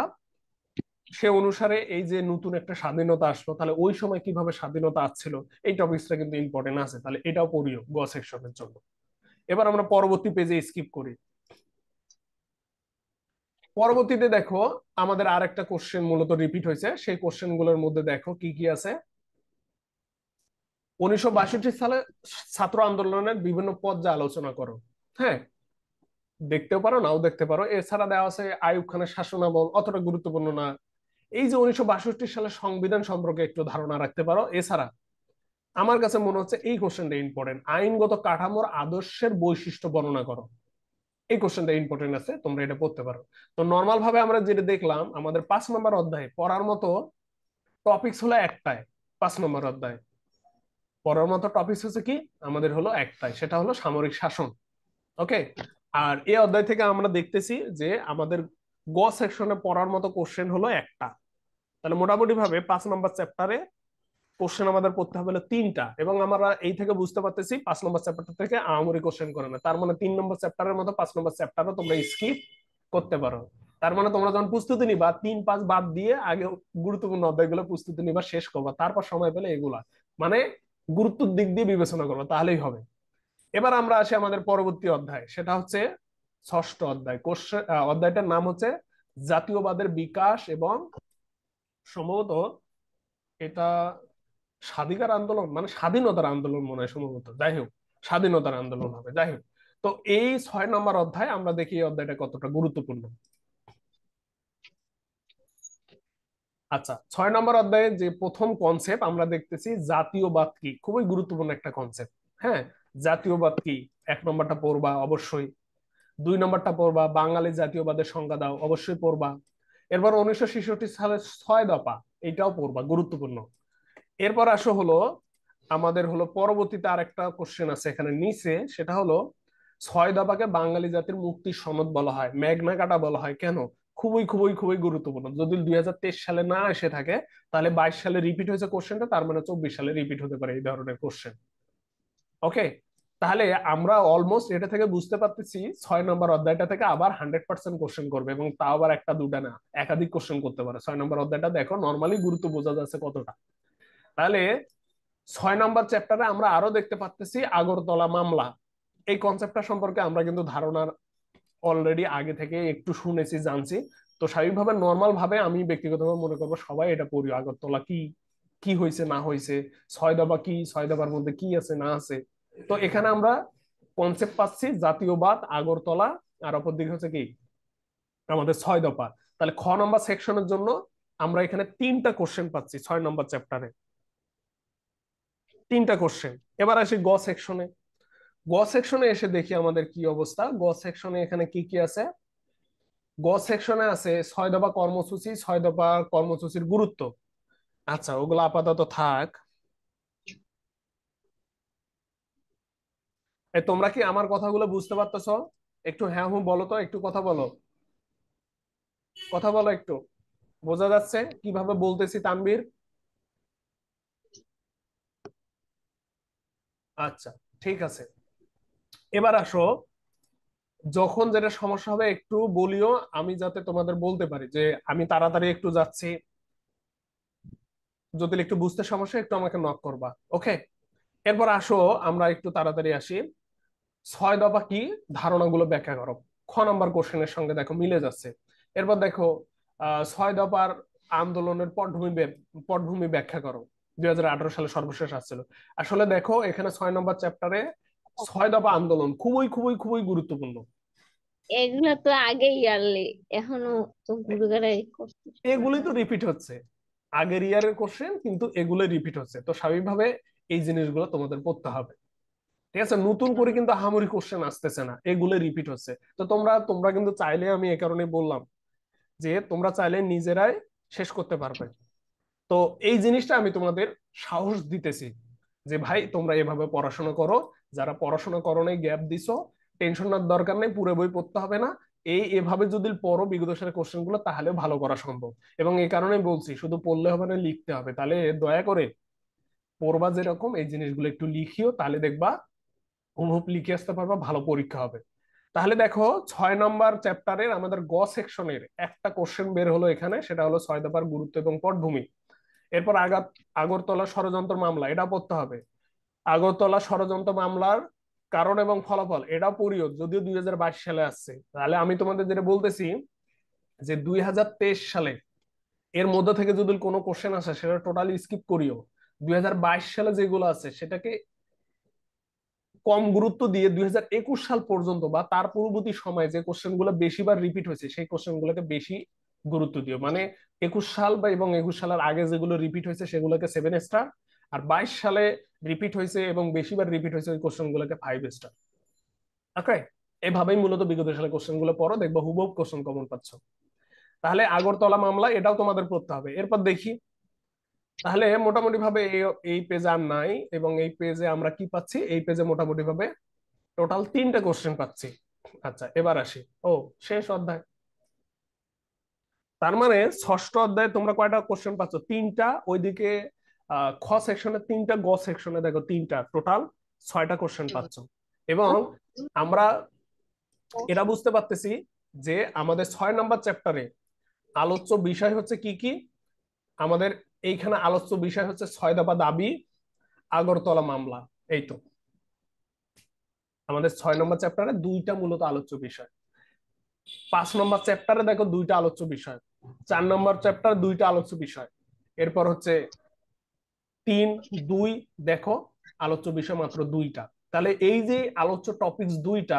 সে অনুসারে এই যে নতুন একটা স্বাধীনতা আসলো তাহলে ওই সময় কিভাবে স্বাধীনতা আসছিল এই টপিকসটা কিন্তু ইম্পর্টেন্ট আছে তাহলে এটাও পড়িও গ সেকশনের জন্য এবার আমরা পরবর্তী পেজে স্কিপ করি পরবর্তীতে দেখো আমাদের আর একটা কোশ্চেন মূলত রিপিট হয়েছে সেই কোশ্চেন গুলোর মধ্যে দেখো কি কি আছে উনিশশো সালে ছাত্র আন্দোলনের বিভিন্ন পদ যা আলোচনা করো হ্যাঁ দেখতেও পারো নাও দেখতে পারো এছাড়া দেওয়া আছে আয়ুব খানের শাসনামল অতটা গুরুত্বপূর্ণ না এই যে উনিশশো সালে সংবিধান সম্পর্কে একটু ধারণা রাখতে পারো এছাড়া আমার কাছে মনে হচ্ছে এই কোশ্চেনটা ইম্পর্টেন্ট আইনগত কাঠামোর আদর্শের বৈশিষ্ট্য বর্ণনা করো এই কোশ্চেনটা ইম্পর্টেন্ট আছে তোমরা এটা পড়তে পারো তো নর্মাল ভাবে আমরা যেটা দেখলাম আমাদের পাঁচ নম্বর অধ্যায় পড়ার মতো টপিকস হলো একটাই পাঁচ নম্বর অধ্যায় পড়ার মতো টপিকস হচ্ছে কি আমাদের হলো একটাই সেটা হলো সামরিক শাসন ওকে আর এই অধ্যায় থেকে আমরা দেখতেছি যে আমাদের গ সেকশনে পড়ার মতো কোশ্চেন হলো একটা তাহলে মোটামুটি ভাবে পাঁচ নম্বর চ্যাপ্টারে কোশ্চেন আমাদের করতে হবে তিনটা এবং আমরা এই থেকে বুঝতে পারতেছি পাঁচ নম্বর চ্যাপ্টার থেকে আহামরি কোশ্চেন করে না তার মানে তিন নম্বর চ্যাপ্টারের মতো পাঁচ নম্বর চ্যাপ্টারও তোমরা স্কিপ করতে পারো তার মানে তোমরা যখন প্রস্তুতি নিবা তিন পাঁচ বাদ দিয়ে আগে গুরুত্বপূর্ণ অধ্যায়গুলো প্রস্তুতি নিবা শেষ করবো তারপর সময় পেলে এগুলা মানে গুরুত্বের দিক দিয়ে বিবেচনা করবো তাহলেই হবে এবার আমরা আসি আমাদের পরবর্তী অধ্যায় সেটা হচ্ছে ষষ্ঠ অধ্যায় কোশ্চেন অধ্যায়টার নাম হচ্ছে জাতীয়বাদের বিকাশ এবং সম্ভবত এটা স্বাধিকার আন্দোলন মানে স্বাধীনতার আন্দোলন মনে হয় সম্ভবত যাই হোক স্বাধীনতার আন্দোলন হবে যাই হোক তো এই ছয় নম্বর অধ্যায় আমরা দেখি এই অধ্যায়টা কতটা গুরুত্বপূর্ণ আচ্ছা ছয় নম্বর অধ্যায়ে যে প্রথম কনসেপ্ট আমরা দেখতেছি জাতীয়বাদ কি খুবই গুরুত্বপূর্ণ একটা কনসেপ্ট হ্যাঁ জাতীয়বাদ কি এক নম্বরটা পড়বা অবশ্যই দুই নম্বরটা পড়বা বাঙালি জাতীয়বাদের সংজ্ঞা দাও অবশ্যই পড়বা এরপর উনিশশো সালে ছয় দফা এটাও পড়বা গুরুত্বপূর্ণ এরপর আসো হলো আমাদের হলো পরবর্তীতে আরেকটা কোশ্চেন আছে এখানে নিচে সেটা হলো ছয় দফাকে বাঙালি জাতির মুক্তির সনদ বলা হয় ম্যাগনা কাটা বলা হয় কেন খুবই খুবই খুবই গুরুত্বপূর্ণ যদি দুই সালে না এসে থাকে তাহলে বাইশ সালে রিপিট হয়েছে কোশ্চেনটা তার মানে চব্বিশ সালে রিপিট হতে পারে এই ধরনের কোশ্চেন ওকে তাহলে আমরা অলমোস্ট এটা থেকে বুঝতে পারতেছি ছয় নম্বর অধ্যায়টা থেকে আবার হান্ড্রেড পার্সেন্ট কোশ্চেন করবে এবং তাও আবার একটা দুটা না একাধিক কোশ্চেন করতে পারে ছয় নম্বর অধ্যায়টা দেখো নর্মালি গুরুত্ব বোঝা যাচ্ছে কতটা তাহলে ছয় নম্বর চ্যাপ্টারে আমরা আরো দেখতে পাচ্তেছি আগরতলা মামলা এই কনসেপ্টটা সম্পর্কে আমরা কিন্তু ধারণার অলরেডি আগে থেকে একটু শুনেছি জানছি তো স্বাভাবিকভাবে নর্মাল ভাবে আমি ব্যক্তিগতভাবে মনে করবো সবাই এটা পড়ি আগরতলা কি কি হয়েছে না হয়েছে ছয় দফা কি ছয় দফার মধ্যে কি আছে না আছে তো এখানে আমরা কনসেপ্ট পাচ্ছি জাতীয়বাদ আগরতলা আর অপর দিকে হচ্ছে কি আমাদের ছয় দফা তাহলে খ নম্বর সেকশনের জন্য আমরা এখানে তিনটা কোশ্চেন পাচ্ছি ছয় নম্বর চ্যাপ্টারে তিনটা কোশ্চেন এবার আসি গ সেকশনে গ সেকশনে এসে দেখি আমাদের কি অবস্থা গ সেকশনে এখানে কি কি আছে গ সেকশনে আছে ছয় দফা কর্মসূচি ছয় দফা কর্মসূচির গুরুত্ব আচ্ছা ওগুলো আপাতত থাক তোমরা কি আমার কথাগুলো বুঝতে পারতেছ একটু হ্যাঁ হু বলো তো একটু কথা বলো কথা বলো একটু বোঝা যাচ্ছে কিভাবে বলতেছি তানবীর আচ্ছা ঠিক আছে এবার আসো যখন যেটা সমস্যা হবে একটু বলিও আমি যাতে তোমাদের বলতে পারি যে আমি তাড়াতাড়ি একটু যাচ্ছি যদি একটু বুঝতে সমস্যা একটু আমাকে নক করবা ওকে এরপর আসো আমরা একটু তাড়াতাড়ি আসি ছয় দফা কি ধারণাগুলো ব্যাখ্যা করো খ নম্বর কোশ্চেনের সঙ্গে দেখো মিলে যাচ্ছে এরপর দেখো আহ ছয় দফার আন্দোলনের পটভূমি পটভূমি ব্যাখ্যা করো দুই সালে সর্বশেষ আসছিল আসলে দেখো এখানে ছয় নম্বর চ্যাপ্টারে ছয় দফা আন্দোলন খুবই খুবই খুবই গুরুত্বপূর্ণ এগুলো তো আগেই ইয়ারলি এখনো তো গুরুগারাই এগুলোই তো রিপিট হচ্ছে আগের ইয়ারের কোশ্চেন কিন্তু এগুলো রিপিট হচ্ছে তো স্বাভাবিকভাবে এই জিনিসগুলো তোমাদের পড়তে হবে ঠিক আছে নতুন করে কিন্তু আহামরি কোশ্চেন আসতেছে না এগুলো রিপিট হচ্ছে তো তোমরা তোমরা কিন্তু চাইলে আমি এ কারণে বললাম যে তোমরা চাইলে নিজেরাই শেষ করতে পারবে তো এই জিনিসটা আমি তোমাদের সাহস দিতেছি যে ভাই তোমরা এভাবে পড়াশোনা করো যারা পড়াশোনা করো নেই গ্যাপ দিছো টেনশন দরকার নেই পুরো বই পড়তে হবে না এই এভাবে যদি পড়ো বিগত সালের কোশ্চেন গুলো তাহলে ভালো করা সম্ভব এবং এই কারণে বলছি শুধু পড়লে হবে না লিখতে হবে তাহলে দয়া করে পড়বা যেরকম এই জিনিসগুলো একটু লিখিও তাহলে দেখবা হুবহুব লিখে আসতে পারবা ভালো পরীক্ষা হবে তাহলে দেখো ছয় নম্বর চ্যাপ্টারের আমাদের গ সেকশনের একটা কোশ্চেন বের হলো এখানে সেটা হলো ছয় দফার গুরুত্ব এবং পটভূমি এরপর আগাত আগরতলা ষড়যন্ত্র মামলা এটা পড়তে হবে আগরতলা ষড়যন্ত্র মামলার কারণ এবং ফলাফল এটা পরিয়ত যদিও দুই সালে আসছে তাহলে আমি তোমাদের যেটা বলতেছি যে দুই সালে এর মধ্যে থেকে যদি কোনো কোশ্চেন আসে সেটা টোটালি স্কিপ করিও দুই সালে যেগুলো আছে সেটাকে কম গুরুত্ব দিয়ে দুই সাল পর্যন্ত বা তার পূর্ববর্তী সময়ে যে কোশ্চেন বেশিবার রিপিট হয়েছে সেই কোশ্চেন বেশি গুরুত্ব দিও মানে একুশ সাল বা এবং একুশ সালের আগে যেগুলো রিপিট হয়েছে সেগুলোকে সেভেন স্টার আর বাইশ সালে রিপিট হয়েছে এবং বেশিবার রিপিট হয়েছে ওই কোশ্চেন গুলোকে ফাইভ স্টার ওকে এভাবেই মূলত বিগত সালে কোশ্চেন গুলো পড়ো দেখবো হুবহু কোশ্চেন কমন পাচ্ছ তাহলে আগরতলা মামলা এটাও তোমাদের পড়তে হবে এরপর দেখি তাহলে মোটামুটি ভাবে এই পেজে আর নাই এবং এই পেজে আমরা কি পাচ্ছি এই পেজে মোটামুটি ভাবে টোটাল তিনটা কোশ্চেন পাচ্ছি আচ্ছা এবার আসি ও শেষ অধ্যায় তার মানে ষষ্ঠ অধ্যায়ে তোমরা কয়টা কোশ্চেন পাচ্ছ তিনটা ওইদিকে খ সেকশনে তিনটা গ সেকশনে দেখো তিনটা টোটাল ছয়টা কোশ্চেন পাচ্ছ এবং আমরা এটা বুঝতে পারতেছি যে আমাদের ছয় নম্বর চ্যাপ্টারে আলোচ্য বিষয় হচ্ছে কি কি আমাদের এইখানে আলোচ্য বিষয় হচ্ছে ছয় দফা দাবি আগরতলা মামলা এই তো আমাদের ছয় নম্বর চ্যাপ্টারে দুইটা মূলত আলোচ্য বিষয় পাঁচ নম্বর চ্যাপ্টারে দেখো দুইটা আলোচ্য বিষয় চার নম্বর চ্যাপ্টার দুইটা আলোচ্য বিষয় এরপর হচ্ছে তিন দুই দেখো আলোচ্য বিষয় মাত্র দুইটা তাহলে এই যে আলোচ্য টপিকস দুইটা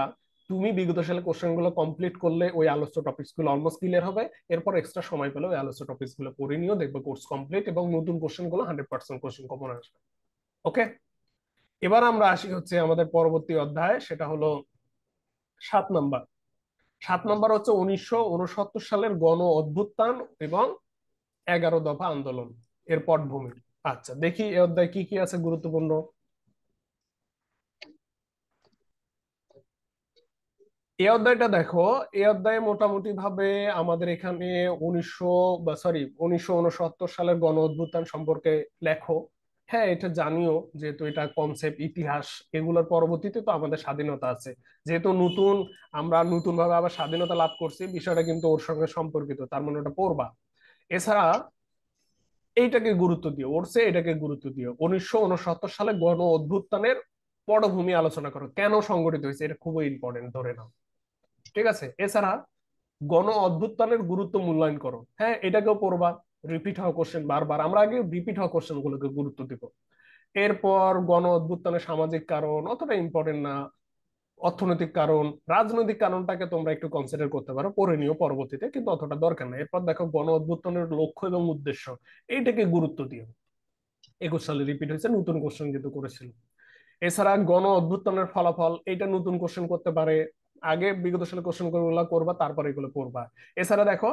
তুমি বিগত সালে কোশ্চেন গুলো কমপ্লিট করলে ওই আলোচ্য টপিকস গুলো অলমোস্ট ক্লিয়ার হবে এরপর এক্সট্রা সময় পেলে ওই আলোচ্য টপিকস গুলো করে নিও দেখবে কোর্স কমপ্লিট এবং নতুন কোশ্চেন গুলো হান্ড্রেড পার্সেন্ট কোশ্চেন কমন আসবে ওকে এবার আমরা আসি হচ্ছে আমাদের পরবর্তী অধ্যায় সেটা হলো সাত নাম্বার সাত নম্বর হচ্ছে উনিশশো সালের গণ অভ্যুত্থান এবং এগারো দফা আন্দোলন এর পটভূমি আচ্ছা দেখি এ অধ্যায় কি কি আছে গুরুত্বপূর্ণ এই অধ্যায়টা দেখো এ অধ্যায়ে মোটামুটি ভাবে আমাদের এখানে উনিশশো সরি উনিশশো সালের গণ সম্পর্কে লেখো হ্যাঁ এটা জানিও যেহেতু এটা কনসেপ্ট ইতিহাস এগুলোর পরবর্তীতে তো আমাদের স্বাধীনতা আছে যেহেতু নতুন আমরা নতুন ভাবে আবার স্বাধীনতা লাভ করছি বিষয়টা কিন্তু ওর সঙ্গে সম্পর্কিত তার মানে ওটা পড়বা এছাড়া এইটাকে গুরুত্ব দিও ওর চেয়ে এটাকে গুরুত্ব দিও উনিশশো উনসত্তর সালে গণ অভ্যুত্থানের পটভূমি আলোচনা করো কেন সংগঠিত হয়েছে এটা খুবই ইম্পর্টেন্ট ধরে নাও ঠিক আছে এছাড়া গণ অভ্যুত্থানের গুরুত্ব মূল্যায়ন করো হ্যাঁ এটাকেও পড়বা রিপিট হওয়া কোশ্চেন বারবার আমরা আগে রিপিট হওয়া কোশ্চেন গুলোকে গুরুত্ব দিব এরপর গণ অভ্যুত্থানের সামাজিক কারণ অতটা ইম্পর্টেন্ট না অর্থনৈতিক কারণ রাজনৈতিক কারণটাকে তোমরা একটু কনসিডার করতে পারো পরে নিও পরবর্তীতে কিন্তু অতটা দরকার না এরপর দেখো গণ অভ্যুত্থানের লক্ষ্য এবং উদ্দেশ্য এইটাকে গুরুত্ব দিও একুশ সালে রিপিট হয়েছে নতুন কোশ্চেন কিন্তু করেছিল এছাড়া গণ অভ্যুত্থানের ফলাফল এটা নতুন কোশ্চেন করতে পারে আগে বিগত সালে কোশ্চেন করবা তারপর এগুলো করবা এছাড়া দেখো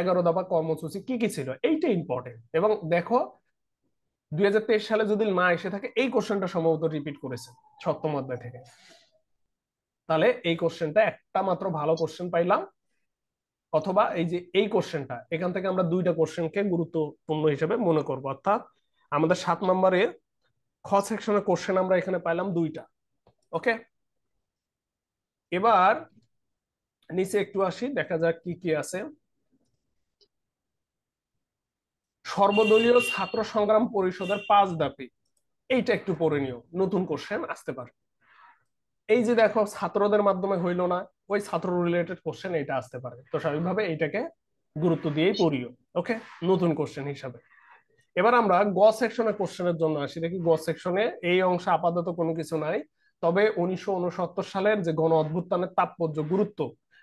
এগারো দফা কর্মসূচি কি কি ছিল এইটা ইম্পর্টেন্ট এবং দেখো দুই সালে যদি না এসে থাকে এই কোশ্চেনটা সম্ভবত রিপিট করেছে সপ্তম অধ্যায় থেকে তাহলে এই কোশ্চেনটা একটা মাত্র ভালো কোশ্চেন পাইলাম অথবা এই যে এই কোশ্চেনটা এখান থেকে আমরা দুইটা কোশ্চেনকে গুরুত্বপূর্ণ হিসেবে মনে করব অর্থাৎ আমাদের সাত নম্বরে খ সেকশনের কোশ্চেন আমরা এখানে পাইলাম দুইটা ওকে এবার নিচে একটু আসি দেখা যাক কি কি আছে সর্বদলীয় ছাত্র সংগ্রাম পরিষদের পাঁচ ব্যাপী এইটা একটু পড়ে নিও নতুন কোশ্চেন আসতে পারে এই যে দেখো ছাত্রদের মাধ্যমে হইল না ওই ছাত্র রিলেটেড কোশ্চেন এটা আসতে পারে তো স্বাভাবিকভাবে এইটাকে গুরুত্ব দিয়েই পড়িও ওকে নতুন কোশ্চেন হিসাবে এবার আমরা গ সেকশনের কোশ্চেনের জন্য আসি দেখি গ সেকশনে এই অংশে আপাতত কোনো কিছু নাই তবে উনিশশো সালের যে গণ অভ্যুত্থানের তাৎপর্য গুরুত্ব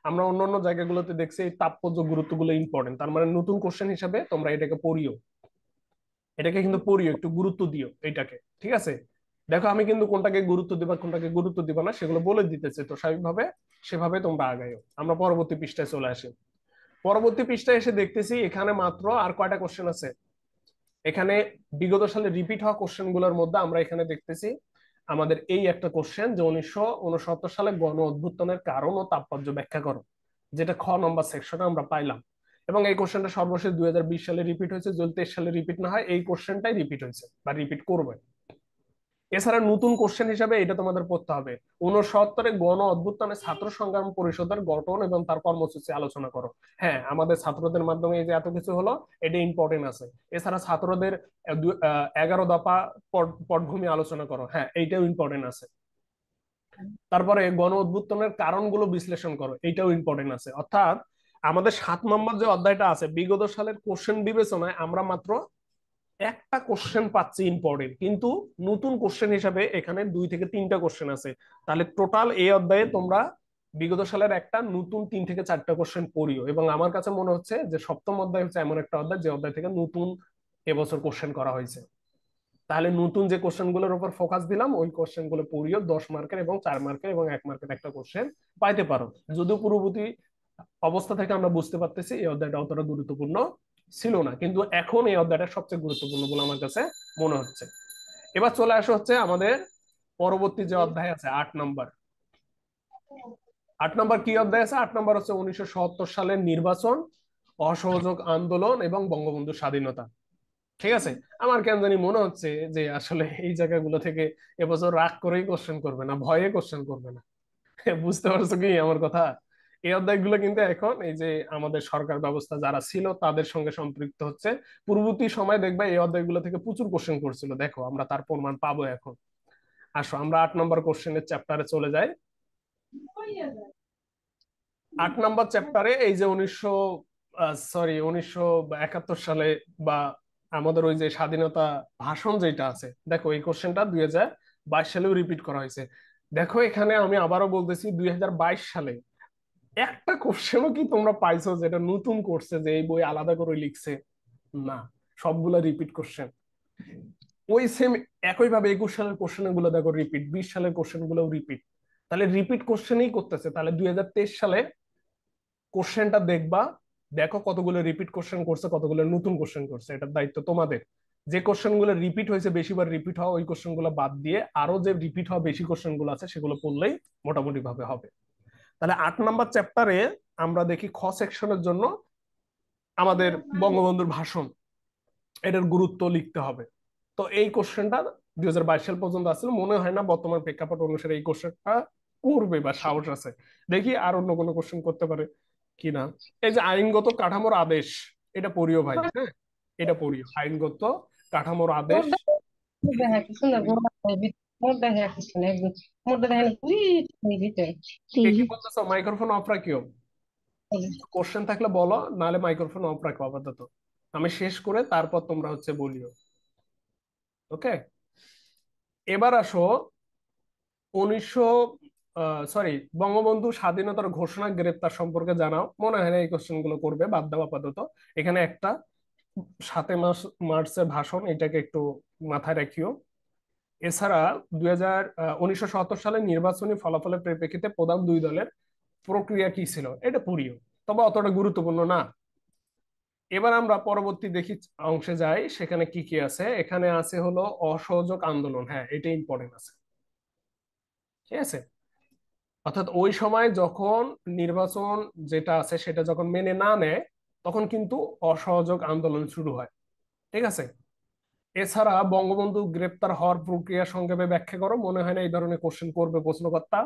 আমরা অন্য অন্য জায়গাগুলোতে দেখছি এই তাৎপর্য গুরুত্বগুলো ইম্পর্টেন্ট তার মানে নতুন কোশ্চেন হিসাবে তোমরা এটাকে পড়িও এটাকে কিন্তু পড়িও একটু গুরুত্ব দিও এটাকে ঠিক আছে দেখো আমি কিন্তু কোনটাকে গুরুত্ব দিবা কোনটাকে গুরুত্ব দিবা না সেগুলো বলে দিতেছে তো স্বাভাবিকভাবে সেভাবে তোমরা আগাইও আমরা পরবর্তী পৃষ্ঠায় চলে আসি পরবর্তী পৃষ্ঠায় এসে দেখতেছি এখানে মাত্র আর কয়টা কোশ্চেন আছে এখানে বিগত সালে রিপিট হওয়া কোশ্চেন গুলোর মধ্যে আমরা এখানে দেখতেছি আমাদের এই একটা কোশ্চেন যে উনিশশো উনসত্তর সালে গণ অভ্যুত্থানের কারণ ও তাৎপর্য ব্যাখ্যা করো যেটা খ নম্বর সেকশনে আমরা পাইলাম এবং এই কোশ্চেনটা সর্বশেষ দুই সালে রিপিট হয়েছে যদি সালে রিপিট না হয় এই কোশ্চেনটাই রিপিট হয়েছে বা রিপিট করবে এছাড়া নতুন কোশ্চেন হিসাবে এটা তোমাদের পড়তে হবে উনসত্তরে গণ নামে ছাত্র সংগ্রাম পরিষদের গঠন এবং তার কর্মসূচি আলোচনা করো হ্যাঁ আমাদের ছাত্রদের মাধ্যমে এই যে এত কিছু হলো এটা ইম্পর্টেন্ট আছে এছাড়া ছাত্রদের এগারো দফা পটভূমি আলোচনা করো হ্যাঁ এইটাও ইম্পর্টেন্ট আছে তারপরে গণ অভ্যুত্থানের কারণগুলো বিশ্লেষণ করো এইটাও ইম্পর্টেন্ট আছে অর্থাৎ আমাদের সাত নম্বর যে অধ্যায়টা আছে বিগত সালের কোশ্চেন বিবেচনায় আমরা মাত্র একটা কোশ্চেন পাচ্ছি ইম্পর্টেন্ট কিন্তু নতুন কোশ্চেন হিসাবে এখানে দুই থেকে তিনটা কোশ্চেন আছে তাহলে টোটাল এই অধ্যায়ে তোমরা বিগত সালের একটা নতুন তিন থেকে চারটা কোশ্চেন পড়িও এবং আমার কাছে মনে হচ্ছে যে সপ্তম অধ্যায় হচ্ছে এমন একটা অধ্যায় যে অধ্যায় থেকে নতুন এবছর কোশ্চেন করা হয়েছে তাহলে নতুন যে কোশ্চেন গুলোর উপর ফোকাস দিলাম ওই কোশ্চেন গুলো পড়িও দশ মার্কের এবং চার মার্কের এবং এক মার্কের একটা কোশ্চেন পাইতে পারো যদিও পূর্ববর্তী অবস্থা থেকে আমরা বুঝতে পারতেছি এই অধ্যায়টা অতটা গুরুত্বপূর্ণ ছিল না কিন্তু এখন এই অধ্যায়টা সবচেয়ে গুরুত্বপূর্ণ বলে আমার কাছে মনে হচ্ছে এবার চলে আসা হচ্ছে আমাদের পরবর্তী যে অধ্যায় আছে আট নম্বর আট নম্বর কি অধ্যায় আছে আট নম্বর হচ্ছে উনিশশো সালের নির্বাচন অসহযোগ আন্দোলন এবং বঙ্গবন্ধু স্বাধীনতা ঠিক আছে আমার কেন জানি মনে হচ্ছে যে আসলে এই জায়গাগুলো থেকে এবছর রাগ করেই কোশ্চেন করবে না ভয়ে কোশ্চেন করবে না বুঝতে পারছো কি আমার কথা এই অধ্যায়গুলো কিন্তু এখন এই যে আমাদের সরকার ব্যবস্থা যারা ছিল তাদের সঙ্গে সম্পৃক্ত হচ্ছে পূর্ববর্তী সময় দেখবে এই অধ্যায়গুলো থেকে প্রচুর কোশ্চেন করছিল দেখো আমরা তার প্রমাণ পাবো এখন আসো আমরা আট নম্বর কোশ্চেনের চ্যাপ্টারে চলে যাই আট নম্বর চ্যাপ্টারে এই যে উনিশশো সরি উনিশশো একাত্তর সালে বা আমাদের ওই যে স্বাধীনতা ভাষণ যেটা আছে দেখো এই কোশ্চেনটা দুই হাজার বাইশ সালেও রিপিট করা হয়েছে দেখো এখানে আমি আবারও বলতেছি দুই সালে একটা কোশ্চেনও কি তোমরা পাইছো যেটা নতুন করছে যে এই বই আলাদা করে লিখছে না সবগুলা রিপিট কোশ্চেন ওই সেম একই ভাবে একুশ সালের কোশ্চেন গুলো দেখো রিপিট বিশ সালের কোশ্চেন গুলো রিপিট তাহলে রিপিট কোশ্চেনই করতেছে তাহলে দুই সালে কোশ্চেনটা দেখবা দেখো কতগুলো রিপিট কোশ্চেন করছে কতগুলো নতুন কোশ্চেন করছে এটার দায়িত্ব তোমাদের যে কোশ্চেন গুলো রিপিট হয়েছে বেশিবার রিপিট হওয়া ওই কোশ্চেন গুলো বাদ দিয়ে আরো যে রিপিট হওয়া বেশি কোশ্চেন গুলো আছে সেগুলো পড়লেই মোটামুটি ভাবে হবে তাহলে আট নাম্বার চ্যাপ্টারে আমরা দেখি খ সেকশনের জন্য আমাদের বঙ্গবন্ধুর ভাষণ এটার গুরুত্ব লিখতে হবে তো এই কোশ্চেনটা দুই হাজার বাইশ সাল পর্যন্ত আসছিল মনে হয় না বর্তমান প্রেক্ষাপট অনুসারে এই কোশ্চেনটা করবে বা সাহস আছে দেখি আর অন্য কোনো কোশ্চেন করতে পারে কিনা এই যে আইনগত কাঠামোর আদেশ এটা পড়িও ভাই হ্যাঁ এটা পড়িও আইনগত কাঠামোর আদেশ না একদম দেখেন বলতেছো মাইক্রোফোন অফ রাখিও কোশ্চেন থাকলে বলো মাইক্রোফোন অফ রাখো আপাতত আমি শেষ করে তারপর তোমরা হচ্ছে বলিও ওকে এবার আসো উনিশশো সরি বঙ্গবন্ধু স্বাধীনতার ঘোষণা গ্রেপ্তার সম্পর্কে জানাও মনে হয় না এই কোশ্চেন গুলো করবে বাদ দাও আপাতত এখানে একটা সাতে মাস মার্চের ভাষণ এটাকে একটু মাথায় রাখিও এছাড়া দুই হাজার উনিশশো সাতাত্তর সালের নির্বাচনী ফলাফলের পরিপ্রেক্ষিতে প্রধান দুই দলের প্রক্রিয়া কি ছিল এটা পুরীয় তবে অতটা গুরুত্বপূর্ণ না এবার আমরা পরবর্তী দেখি অংশে যাই সেখানে কি কি আছে এখানে আছে হলো অসহযোগ আন্দোলন হ্যাঁ এটা ইম্পর্টেন্ট আছে ঠিক আছে অর্থাৎ ওই সময় যখন নির্বাচন যেটা আছে সেটা যখন মেনে না নেয় তখন কিন্তু অসহযোগ আন্দোলন শুরু হয় ঠিক আছে এছাড়া বঙ্গবন্ধু গ্রেপ্তার হওয়ার প্রক্রিয়া সংক্ষেপে ব্যাখ্যা করো মনে হয় না এই ধরনের কোশ্চেন করবে প্রশ্নকর্তা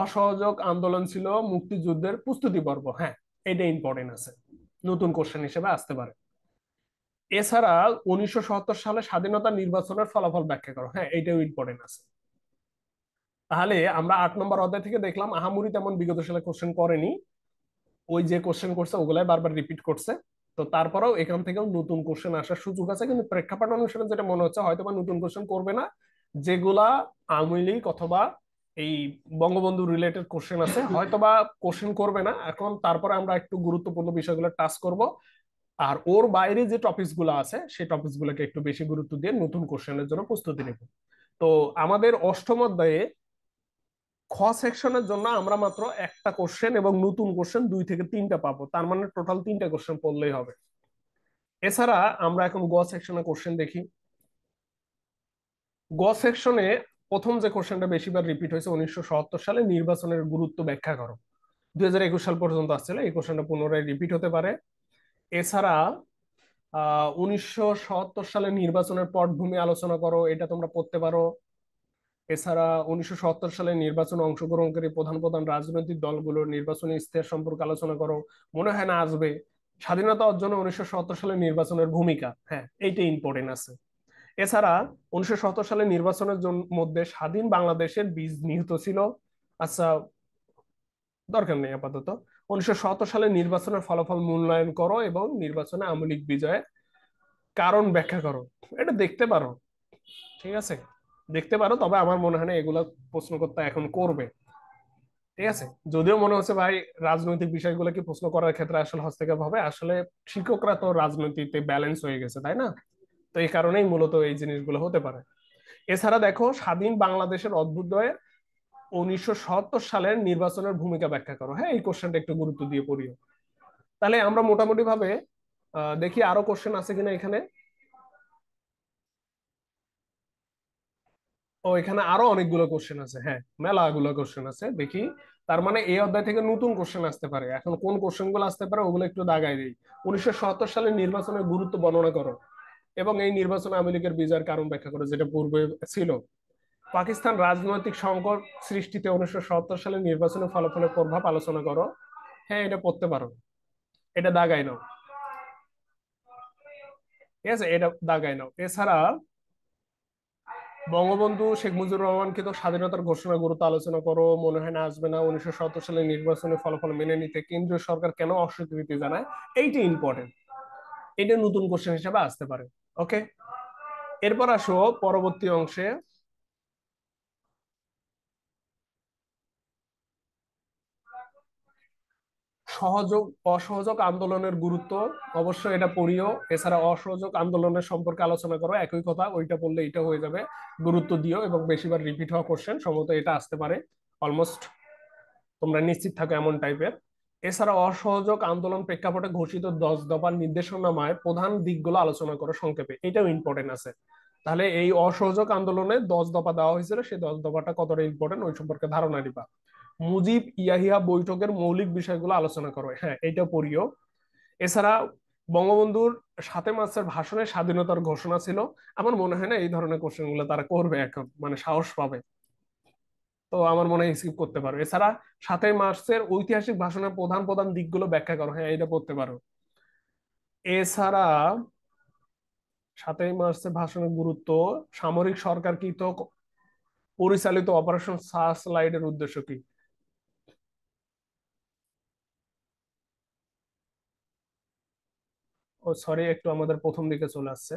অসহযোগ আন্দোলন ছিল মুক্তিযুদ্ধের প্রস্তুতি পর্ব হ্যাঁ এটা ইম্পর্টেন্ট আছে নতুন কোশ্চেন হিসেবে আসতে পারে এছাড়া উনিশশো সালে স্বাধীনতা নির্বাচনের ফলাফল ব্যাখ্যা করো হ্যাঁ এটাও ইম্পর্টেন্ট আছে তাহলে আমরা আট নম্বর অধ্যায় থেকে দেখলাম আহামুরি তেমন বিগত সালে কোশ্চেন করেনি ওই যে কোশ্চেন করছে ওগুলাই বারবার রিপিট করছে তো তারপরেও এখান থেকেও নতুন কোশ্চেন আসার সুযোগ আছে কিন্তু প্রেক্ষাপট অনুসারে যেটা মনে হচ্ছে হয়তো বা নতুন কোশ্চেন করবে না যেগুলা আওয়ামী লীগ অথবা এই বঙ্গবন্ধু রিলেটেড কোশ্চেন আছে হয়তোবা কোশ্চেন করবে না এখন তারপরে আমরা একটু গুরুত্বপূর্ণ বিষয়গুলো টাচ করব আর ওর বাইরে যে টপিক গুলো আছে সেই টপিকস গুলোকে একটু বেশি গুরুত্ব দিয়ে নতুন কোশ্চেনের জন্য প্রস্তুতি নেব তো আমাদের অষ্টম অধ্যায়ে সেকশনের জন্য আমরা মাত্র একটা কোশ্চেন এবং নতুন কোশ্চেন দুই থেকে তিনটা পাবো তার মানে টোটাল তিনটা কোশ্চেন পড়লেই হবে এছাড়া আমরা এখন গ সেকশনে কোশ্চেন দেখি গ সেকশনে প্রথম যে কোশ্চেনটা বেশিবার রিপিট হয়েছে উনিশশো সালে নির্বাচনের গুরুত্ব ব্যাখ্যা করো দুই সাল পর্যন্ত আসছিল এই কোশ্চেনটা পুনরায় রিপিট হতে পারে এছাড়া উনিশশো সালে নির্বাচনের পটভূমি আলোচনা করো এটা তোমরা পড়তে পারো এছাড়া উনিশশো সালে নির্বাচনে অংশগ্রহণকারী প্রধান প্রধান রাজনৈতিক দলগুলোর নির্বাচনী স্থির সম্পর্কে আলোচনা করো মনে হয় না আসবে স্বাধীনতা অর্জনে উনিশশো সালে নির্বাচনের ভূমিকা হ্যাঁ এইটা ইম্পর্টেন্ট আছে এছাড়া উনিশশো সালে নির্বাচনের মধ্যে স্বাধীন বাংলাদেশের বীজ নিহিত ছিল আচ্ছা দরকার নেই আপাতত উনিশশো সালে নির্বাচনের ফলাফল মূল্যায়ন করো এবং নির্বাচনে আওয়ামী লীগ বিজয়ের কারণ ব্যাখ্যা করো এটা দেখতে পারো ঠিক আছে দেখতে পারো তবে আমার মনে হয় না এগুলা প্রশ্নকর্তা এখন করবে ঠিক আছে যদিও মনে হচ্ছে ভাই রাজনৈতিক বিষয়গুলো কি প্রশ্ন করার ক্ষেত্রে আসলে হস্তক্ষেপ হবে আসলে শিক্ষকরা তো রাজনীতিতে ব্যালেন্স হয়ে গেছে তাই না তো এই কারণেই মূলত এই জিনিসগুলো হতে পারে এছাড়া দেখো স্বাধীন বাংলাদেশের অভ্যুদয়ের উনিশশো সত্তর সালের নির্বাচনের ভূমিকা ব্যাখ্যা করো হ্যাঁ এই কোশ্চেনটা একটু গুরুত্ব দিয়ে পড়িও তাহলে আমরা মোটামুটি ভাবে দেখি আরো কোশ্চেন আছে কিনা এখানে ও এখানে আরো অনেকগুলো কোশ্চেন আছে হ্যাঁ মেলাগুলো কোশ্চেন আছে দেখি তার মানে এই অধ্যায় থেকে নতুন কোশ্চেন আসতে পারে এখন কোন কোশ্চেন গুলো আসতে পারে ওগুলো একটু দাগাই দিই উনিশশো সালের নির্বাচনের গুরুত্ব বর্ণনা করো এবং এই নির্বাচনে আওয়ামী লীগের বিজয়ের কারণ ব্যাখ্যা করো যেটা পূর্বে ছিল পাকিস্তান রাজনৈতিক সংকট সৃষ্টিতে উনিশশো সালের নির্বাচনের ফলাফলের প্রভাব আলোচনা করো হ্যাঁ এটা পড়তে পারো এটা দাগাই নাও ঠিক আছে এটা দাগাই নাও এছাড়া বঙ্গবন্ধু শেখ মুজিবুর রহমানকে তো স্বাধীনতার ঘোষণা গুরুত্ব আলোচনা করো মনে হয় না আসবে না উনিশশো সত্তর সালে নির্বাচনের ফলাফল মেনে নিতে কেন্দ্রীয় সরকার কেন অস্বীকৃতি জানায় এইটা ইম্পর্টেন্ট এটা নতুন কোশ্চেন হিসেবে আসতে পারে ওকে এরপর আসো পরবর্তী অংশে সহযোগ অসহযোগ আন্দোলনের গুরুত্ব অবশ্যই এটা পড়িও এছাড়া অসহযোগ আন্দোলনের সম্পর্কে আলোচনা করো একই কথা ওইটা পড়লে এটা হয়ে যাবে গুরুত্ব দিও এবং বেশিবার রিপিট হওয়া কোশ্চেন সম্ভবত এটা আসতে পারে অলমোস্ট তোমরা নিশ্চিত থাকো এমন টাইপের এছাড়া অসহযোগ আন্দোলন প্রেক্ষাপটে ঘোষিত দশ দফার নির্দেশনামায় প্রধান দিকগুলো আলোচনা করো সংক্ষেপে এটাও ইম্পর্টেন্ট আছে তাহলে এই অসহযোগ আন্দোলনে দশ দফা দেওয়া হয়েছিল সেই দশ দফাটা কতটা ইম্পর্টেন্ট ওই সম্পর্কে ধারণা নিবা মুজিব ইয়াহিয়া বৈঠকের মৌলিক বিষয়গুলো আলোচনা করে হ্যাঁ এটা পড়িও এছাড়া বঙ্গবন্ধুর সাথে মার্চের ভাষণে স্বাধীনতার ঘোষণা ছিল আমার মনে হয় না এই ধরনের কোশ্চেন গুলো তারা করবে এখন মানে সাহস পাবে তো আমার মনে হয় স্কিপ করতে পারো এছাড়া সাতই মার্চের ঐতিহাসিক ভাষণের প্রধান প্রধান দিকগুলো ব্যাখ্যা করো হ্যাঁ এটা পড়তে পারো এছাড়া সাতই মার্চের ভাষণের গুরুত্ব সামরিক সরকার কৃত পরিচালিত অপারেশন সার্চ লাইটের উদ্দেশ্য কি ও সরি একটু আমাদের প্রথম দিকে চলে আসছে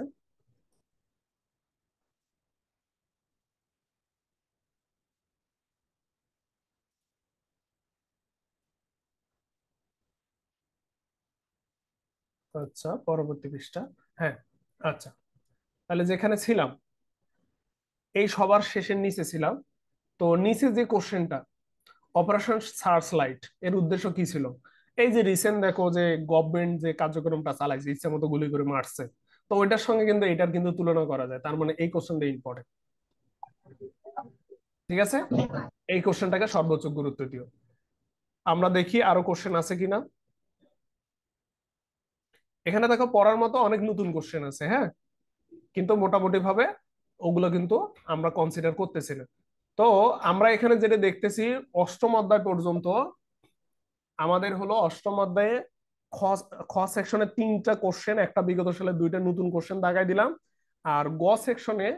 আচ্ছা পরবর্তী পৃষ্ঠা হ্যাঁ আচ্ছা তাহলে যেখানে ছিলাম এই সবার শেষের নিচে ছিলাম তো নিচে যে কোশ্চেনটা অপারেশন সার্চ লাইট এর উদ্দেশ্য কি ছিল এই যে রিসেন্ট দেখো যে গভর্নমেন্ট যে কার্যক্রমটা চালাইছে ইচ্ছে মতো গুলি করে মারছে তো ওইটার সঙ্গে কিন্তু এটার কিন্তু তুলনা করা যায় তার মানে এই কোশ্চেনটা ইম্পর্টেন্ট ঠিক আছে এই কোশ্চেনটাকে সর্বোচ্চ গুরুত্ব দিও আমরা দেখি আরো কোশ্চেন আছে কিনা এখানে দেখো পড়ার মতো অনেক নতুন কোশ্চেন আছে হ্যাঁ কিন্তু মোটামুটি ভাবে ওগুলো কিন্তু আমরা কনসিডার করতেছি না তো আমরা এখানে যেটা দেখতেছি অষ্টম অধ্যায় পর্যন্ত আমাদের হলো অষ্টম অধ্যায়ে খ সেকশনে তিনটা কোশ্চেন একটা বিগত সালে দুইটা নতুন কোশ্চেন দাগাই দিলাম আর গ সেকশনে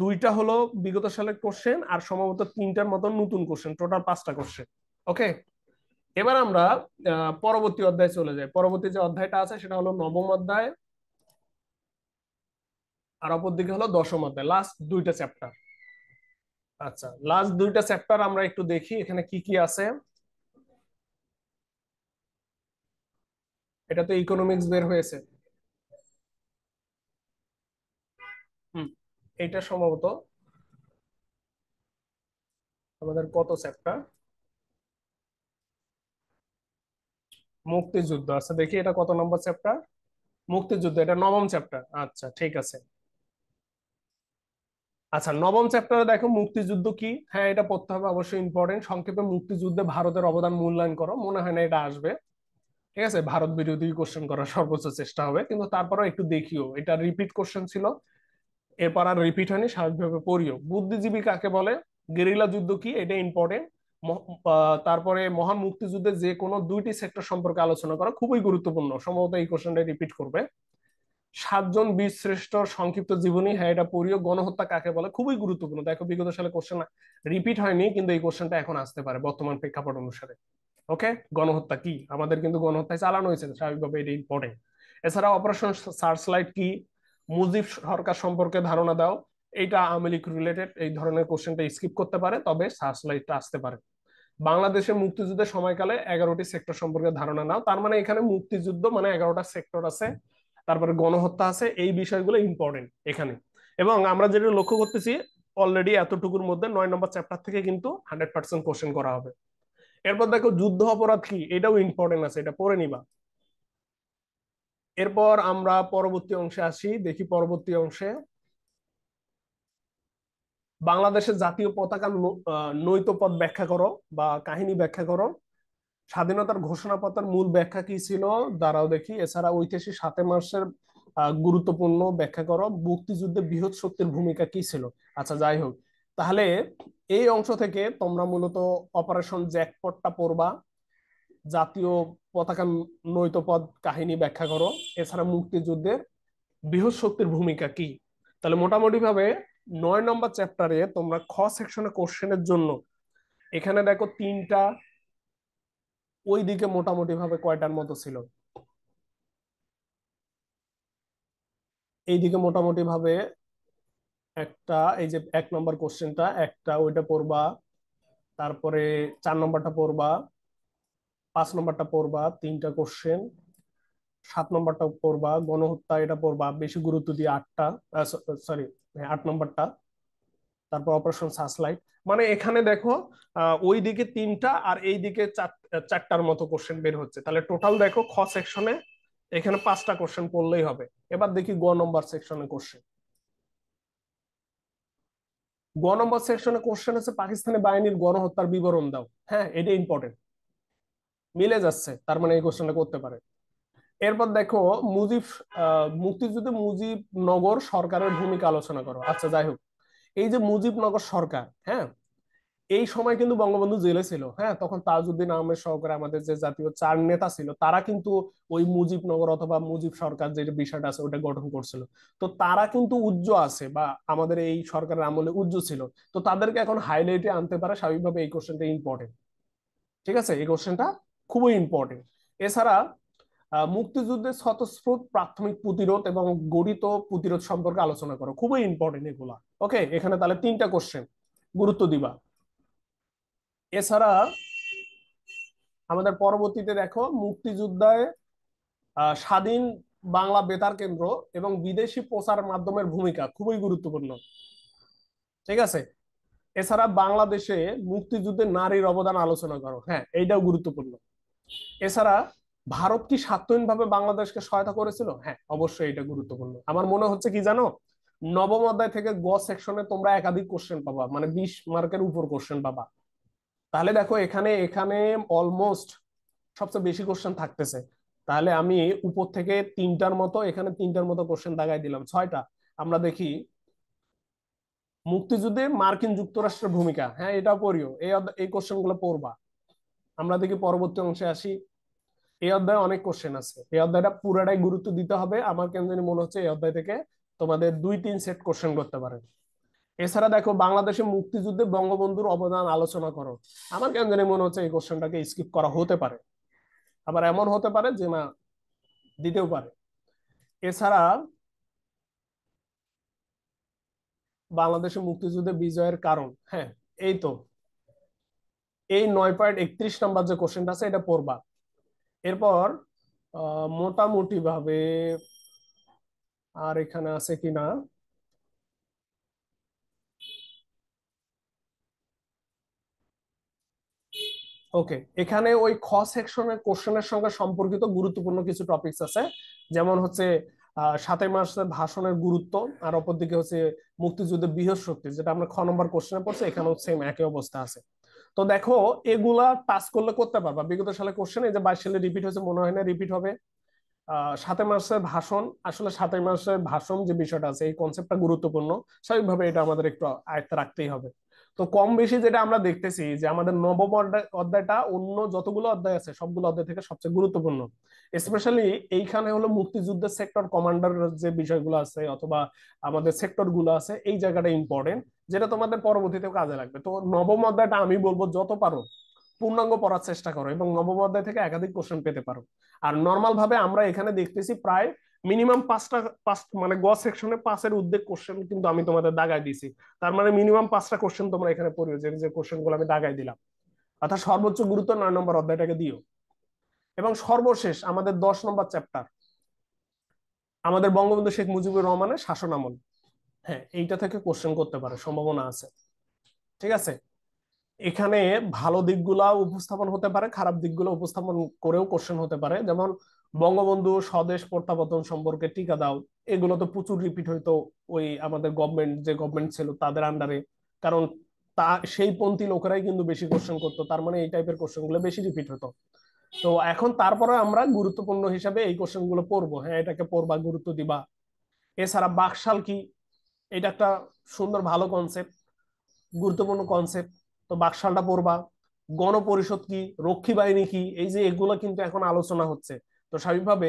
দুইটা হলো বিগত সালের কোশ্চেন আর সম্ভবত তিনটার মতন নতুন কোশ্চেন টোটাল পাঁচটা কোশ্চেন ওকে এবার আমরা পরবর্তী অধ্যায় চলে যাই পরবর্তী যে অধ্যায়টা আছে সেটা হলো নবম অধ্যায় আর অপর দিকে হলো দশম অধ্যায় লাস্ট দুইটা চ্যাপ্টার আচ্ছা লাস্ট দুইটা চ্যাপ্টার আমরা একটু দেখি এখানে কি কি আছে এটা তো ইকোনমিক্স বের হয়েছে এটা সম্ভবত আমাদের কত চ্যাপ্টার মুক্তিযুদ্ধ আচ্ছা দেখি এটা কত নম্বর চ্যাপ্টার মুক্তিযুদ্ধ এটা নবম চ্যাপ্টার আচ্ছা ঠিক আছে আচ্ছা নবম চ্যাপ্টারে দেখো মুক্তিযুদ্ধ কি হ্যাঁ এটা পড়তে হবে অবশ্যই ইম্পর্টেন্ট সংক্ষেপে মুক্তিযুদ্ধে ভারতের অবদান মূল্যায়ন করো মনে হয় না এটা আসবে ঠিক আছে ভারত বিরোধী কোশ্চেন করার সর্বোচ্চ চেষ্টা হবে কিন্তু তারপরে একটু দেখিও এটা রিপিট কোশ্চেন ছিল এরপর আর রিপিট হয়নি স্বাভাবিকভাবে পড়িও বুদ্ধিজীবী কাকে বলে গেরিলা যুদ্ধ কি এটা ইম্পর্টেন্ট তারপরে মহান মুক্তিযুদ্ধে যে কোনো দুইটি সেক্টর সম্পর্কে আলোচনা করা খুবই গুরুত্বপূর্ণ সম্ভবত এই কোশ্চেনটা রিপিট করবে সাতজন বীর শ্রেষ্ঠ সংক্ষিপ্ত জীবনী হ্যাঁ এটা পড়িও গণহত্যা কাকে বলে খুবই গুরুত্বপূর্ণ দেখো বিগত সালে কোশ্চেন রিপিট হয়নি কিন্তু এই কোশ্চেনটা এখন আসতে পারে বর্তমান প্রেক্ষাপট অনুসারে ওকে গণহত্যা কি আমাদের কিন্তু গণহত্যায় চালানো হয়েছে স্বাভাবিকভাবে এটা ইম্পর্টেন্ট এছাড়া অপারেশন সার্চ লাইট কি মুজিব সরকার সম্পর্কে ধারণা দাও এইটা আওয়ামী লীগ রিলেটেড এই ধরনের কোশ্চেনটা স্কিপ করতে পারে তবে সার্চ লাইটটা আসতে পারে বাংলাদেশের মুক্তিযুদ্ধের সময়কালে এগারোটি সেক্টর সম্পর্কে ধারণা নাও তার মানে এখানে মুক্তিযুদ্ধ মানে এগারোটা সেক্টর আছে তারপরে গণহত্যা আছে এই বিষয়গুলো ইম্পর্টেন্ট এখানে এবং আমরা যেটা লক্ষ্য করতেছি অলরেডি এতটুকুর মধ্যে নয় নম্বর চ্যাপ্টার থেকে কিন্তু হান্ড্রেড পার্সেন্ট কোশ্চেন করা হবে এরপর দেখো যুদ্ধ অপরাধ কি এটাও ইম্পর্টেন্ট আছে এটা পড়ে নিবা এরপর আমরা পরবর্তী অংশে আসি দেখি পরবর্তী অংশে বাংলাদেশের জাতীয় পতাকা নৈত পদ ব্যাখ্যা করো বা কাহিনী ব্যাখ্যা করো স্বাধীনতার ঘোষণাপত্রের মূল ব্যাখ্যা কি ছিল দাঁড়াও দেখি এছাড়া ঐতিহাসিক সাতে মাসের গুরুত্বপূর্ণ ব্যাখ্যা করো মুক্তিযুদ্ধে বৃহৎ শক্তির ভূমিকা কি ছিল আচ্ছা যাই হোক তাহলে এই অংশ থেকে তোমরা মূলত অপারেশন জ্যাকপটটা পড়বা জাতীয় পতাকা নৈতপদ কাহিনী ব্যাখ্যা করো এছাড়া মুক্তিযুদ্ধের বৃহৎ শক্তির ভূমিকা কি তাহলে মোটামুটি ভাবে নয় নম্বর চ্যাপ্টারে তোমরা খ সেকশনে কোশ্চেনের জন্য এখানে দেখো তিনটা ওই দিকে মোটামুটি ভাবে কয়টার মতো ছিল এইদিকে মোটামুটি ভাবে একটা এই যে এক নম্বর কোশ্চেনটা একটা ওইটা পড়বা তারপরে চার নম্বরটা পড়বা পাঁচ নম্বরটা পড়বা তিনটা কোশ্চেন সাত নম্বরটা পড়বা গণহত্যা এটা পড়বা বেশি গুরুত্ব দিয়ে আটটা সরি uh, হ্যাঁ, আট নম্বরটা তারপর অপারেশন সার্চলাইট মানে এখানে দেখো ওই দিকে তিনটা আর এই দিকে চারটার মতো কোশ্চেন বের হচ্ছে তাহলে টোটাল দেখো খ সেকশনে এখানে পাঁচটা কোশ্চেন পড়লেই হবে এবার দেখি গ নম্বর সেকশনে কোশ্চেন গ নম্বর সেকশনে কোশ্চেন আছে পাকিস্তানের বাহিনীর গণহত্যার বিবরণ দাও হ্যাঁ এটা ইম্পর্টেন্ট মিলে যাচ্ছে তার মানে এই কোশ্চেনটা করতে পারে এরপর দেখো মুজিব মুক্তিযুদ্ধে মুজিবনগর সরকারের ভূমিকা আলোচনা করো আচ্ছা যাই হোক এই যে মুজিবনগর সরকার হ্যাঁ এই সময় কিন্তু বঙ্গবন্ধু জেলে ছিল হ্যাঁ তখন তাজউদ্দিন আহমেদ সহকারে আমাদের যে জাতীয় চার নেতা ছিল তারা কিন্তু ওই মুজিবনগর অথবা মুজিব সরকার যে বিষয়টা আছে ওটা গঠন করছিল তো তারা কিন্তু উজ্জ আছে বা আমাদের এই সরকারের আমলে উজ্জ ছিল তো তাদেরকে এখন হাইলাইটে আনতে পারে স্বাভাবিকভাবে এই কোশ্চেনটা ইম্পর্টেন্ট ঠিক আছে এই কোশ্চেনটা খুবই ইম্পর্টেন্ট এছাড়া মুক্তিযুদ্ধের স্বতঃস্ফূর্ত প্রাথমিক প্রতিরোধ এবং গঠিত প্রতিরোধ সম্পর্কে আলোচনা করো খুবই ইম্পর্টেন্ট এগুলা ওকে এখানে তাহলে তিনটা কোশ্চেন গুরুত্ব দিবা এছাড়া আমাদের পরবর্তীতে দেখো মুক্তিযোদ্ধায় স্বাধীন বাংলা বেতার কেন্দ্র এবং বিদেশি প্রচার মাধ্যমের ভূমিকা খুবই গুরুত্বপূর্ণ ঠিক আছে এছাড়া বাংলাদেশে মুক্তিযুদ্ধে নারীর অবদান আলোচনা করো হ্যাঁ এইটাও গুরুত্বপূর্ণ এছাড়া ভারত কি ভাবে বাংলাদেশকে সহায়তা করেছিল হ্যাঁ অবশ্যই এটা গুরুত্বপূর্ণ আমার মনে হচ্ছে কি জানো নবম অধ্যায় থেকে গ সেকশনে তোমরা একাধিক কোশ্চেন পাবা মানে বিশ মার্কের উপর কোশ্চেন পাবা তাহলে দেখো এখানে এখানে অলমোস্ট সবচেয়ে বেশি কোশ্চেন থাকতেছে তাহলে আমি উপর থেকে তিনটার মতো এখানে তিনটার মতো কোশ্চেন দাগাই দিলাম ছয়টা আমরা দেখি মুক্তিযুদ্ধে মার্কিন যুক্তরাষ্ট্রের ভূমিকা হ্যাঁ এটা পড়িও এই এই কোশ্চেন গুলো পড়বা আমরা দেখি পরবর্তী অংশে আসি এই অধ্যায়ে অনেক কোশ্চেন আছে এই অধ্যায়টা পুরাটাই গুরুত্ব দিতে হবে আমার কেন জানি মনে হচ্ছে এই অধ্যায় থেকে তোমাদের দুই তিন সেট কোশ্চেন করতে পারে এছাড়া দেখো বাংলাদেশে মুক্তিযুদ্ধে বঙ্গবন্ধুর অবদান আলোচনা করো আমার কেন জানি মনে হচ্ছে এই কোশ্চেনটাকে স্কিপ করা হতে পারে আবার এমন হতে পারে যে না দিতেও পারে এছাড়া বাংলাদেশে মুক্তিযুদ্ধে বিজয়ের কারণ হ্যাঁ এই তো এই নয় পয়েন্ট একত্রিশ নাম্বার যে কোশ্চেনটা আছে এটা পড়বা এরপর মোটামুটি ভাবে আর এখানে আছে কিনা ওকে এখানে ওই খ সেকশনের কোশ্চেনের সঙ্গে সম্পর্কিত গুরুত্বপূর্ণ কিছু টপিকস আছে যেমন হচ্ছে সাতই মার্চের ভাষণের গুরুত্ব আর অপরদিকে হচ্ছে মুক্তিযুদ্ধের বৃহৎ শক্তি যেটা আমরা খ নম্বর কোশ্চেনে পড়ছি এখানেও সেম একই অবস্থা আছে তো দেখো এগুলা টাচ করলে করতে পারবা বিগত সালে কোশ্চেন এই যে বাইশ সালে রিপিট হয়েছে মনে হয় না রিপিট হবে সাতই মার্চের ভাষণ আসলে সাতই মার্চের ভাষণ যে বিষয়টা আছে এই কনসেপ্টটা গুরুত্বপূর্ণ স্বাভাবিকভাবে এটা আমাদের একটু আয়ত্তে রাখতেই হবে তো কম বেশি যেটা আমরা দেখতেছি যে আমাদের নবম অধ্যায়টা অন্য যতগুলো অধ্যায় আছে সবগুলো অধ্যায় থেকে সবচেয়ে গুরুত্বপূর্ণ স্পেশালি এইখানে হলো মুক্তিযুদ্ধের সেক্টর কমান্ডার যে বিষয়গুলো আছে অথবা আমাদের সেক্টর গুলো আছে এই জায়গাটা ইম্পর্টেন্ট যেটা তোমাদের পরবর্তীতেও কাজে লাগবে তো নবম অধ্যায়টা আমি বলবো যত পারো পূর্ণাঙ্গ পড়ার চেষ্টা করো এবং নবম অধ্যায় থেকে একাধিক কোশ্চেন পেতে পারো আর নর্মাল ভাবে আমরা এখানে দেখতেছি প্রায় মিনিমাম পাঁচটা পাঁচ মানে গ সেকশনে পাঁচের উদ্বেগ কোশ্চেন কিন্তু আমি তোমাদের দাগাই দিছি তার মানে মিনিমাম পাঁচটা কোশ্চেন তোমরা এখানে পড়িও যে যে কোশ্চেন গুলো আমি দাগাই দিলাম অর্থাৎ সর্বোচ্চ গুরুত্ব নয় নম্বর অধ্যায়টাকে দিও এবং সর্বশেষ আমাদের দশ নম্বর চ্যাপ্টার আমাদের বঙ্গবন্ধু শেখ মুজিবুর রহমানের শাসন আমল হ্যাঁ এইটা থেকে কোশ্চেন করতে পারে সম্ভাবনা আছে ঠিক আছে এখানে ভালো দিকগুলা উপস্থাপন হতে পারে খারাপ দিকগুলো উপস্থাপন করেও কোশ্চেন হতে পারে যেমন বঙ্গবন্ধু স্বদেশ প্রত্যাবর্তন সম্পর্কে টিকা দাও এগুলো তো প্রচুর রিপিট হইতো ওই আমাদের গভর্নমেন্ট যে গভর্নমেন্ট ছিল তাদের আন্ডারে কারণ তা সেই পন্থী লোকেরাই কিন্তু বেশি কোশ্চেন করতো তার মানে এই টাইপের কোশ্চেন গুলো বেশি রিপিট হতো তো এখন তারপরে আমরা গুরুত্বপূর্ণ হিসাবে এই কোশ্চেন গুলো পড়বো হ্যাঁ এটাকে পড়বা গুরুত্ব দিবা এছাড়া বাকশাল কি এটা একটা সুন্দর ভালো কনসেপ্ট গুরুত্বপূর্ণ কনসেপ্ট তো বাকশালটা পড়বা গণপরিষদ কি রক্ষী বাহিনী কি এই যে এগুলো কিন্তু এখন আলোচনা হচ্ছে তো স্বাভাবিকভাবে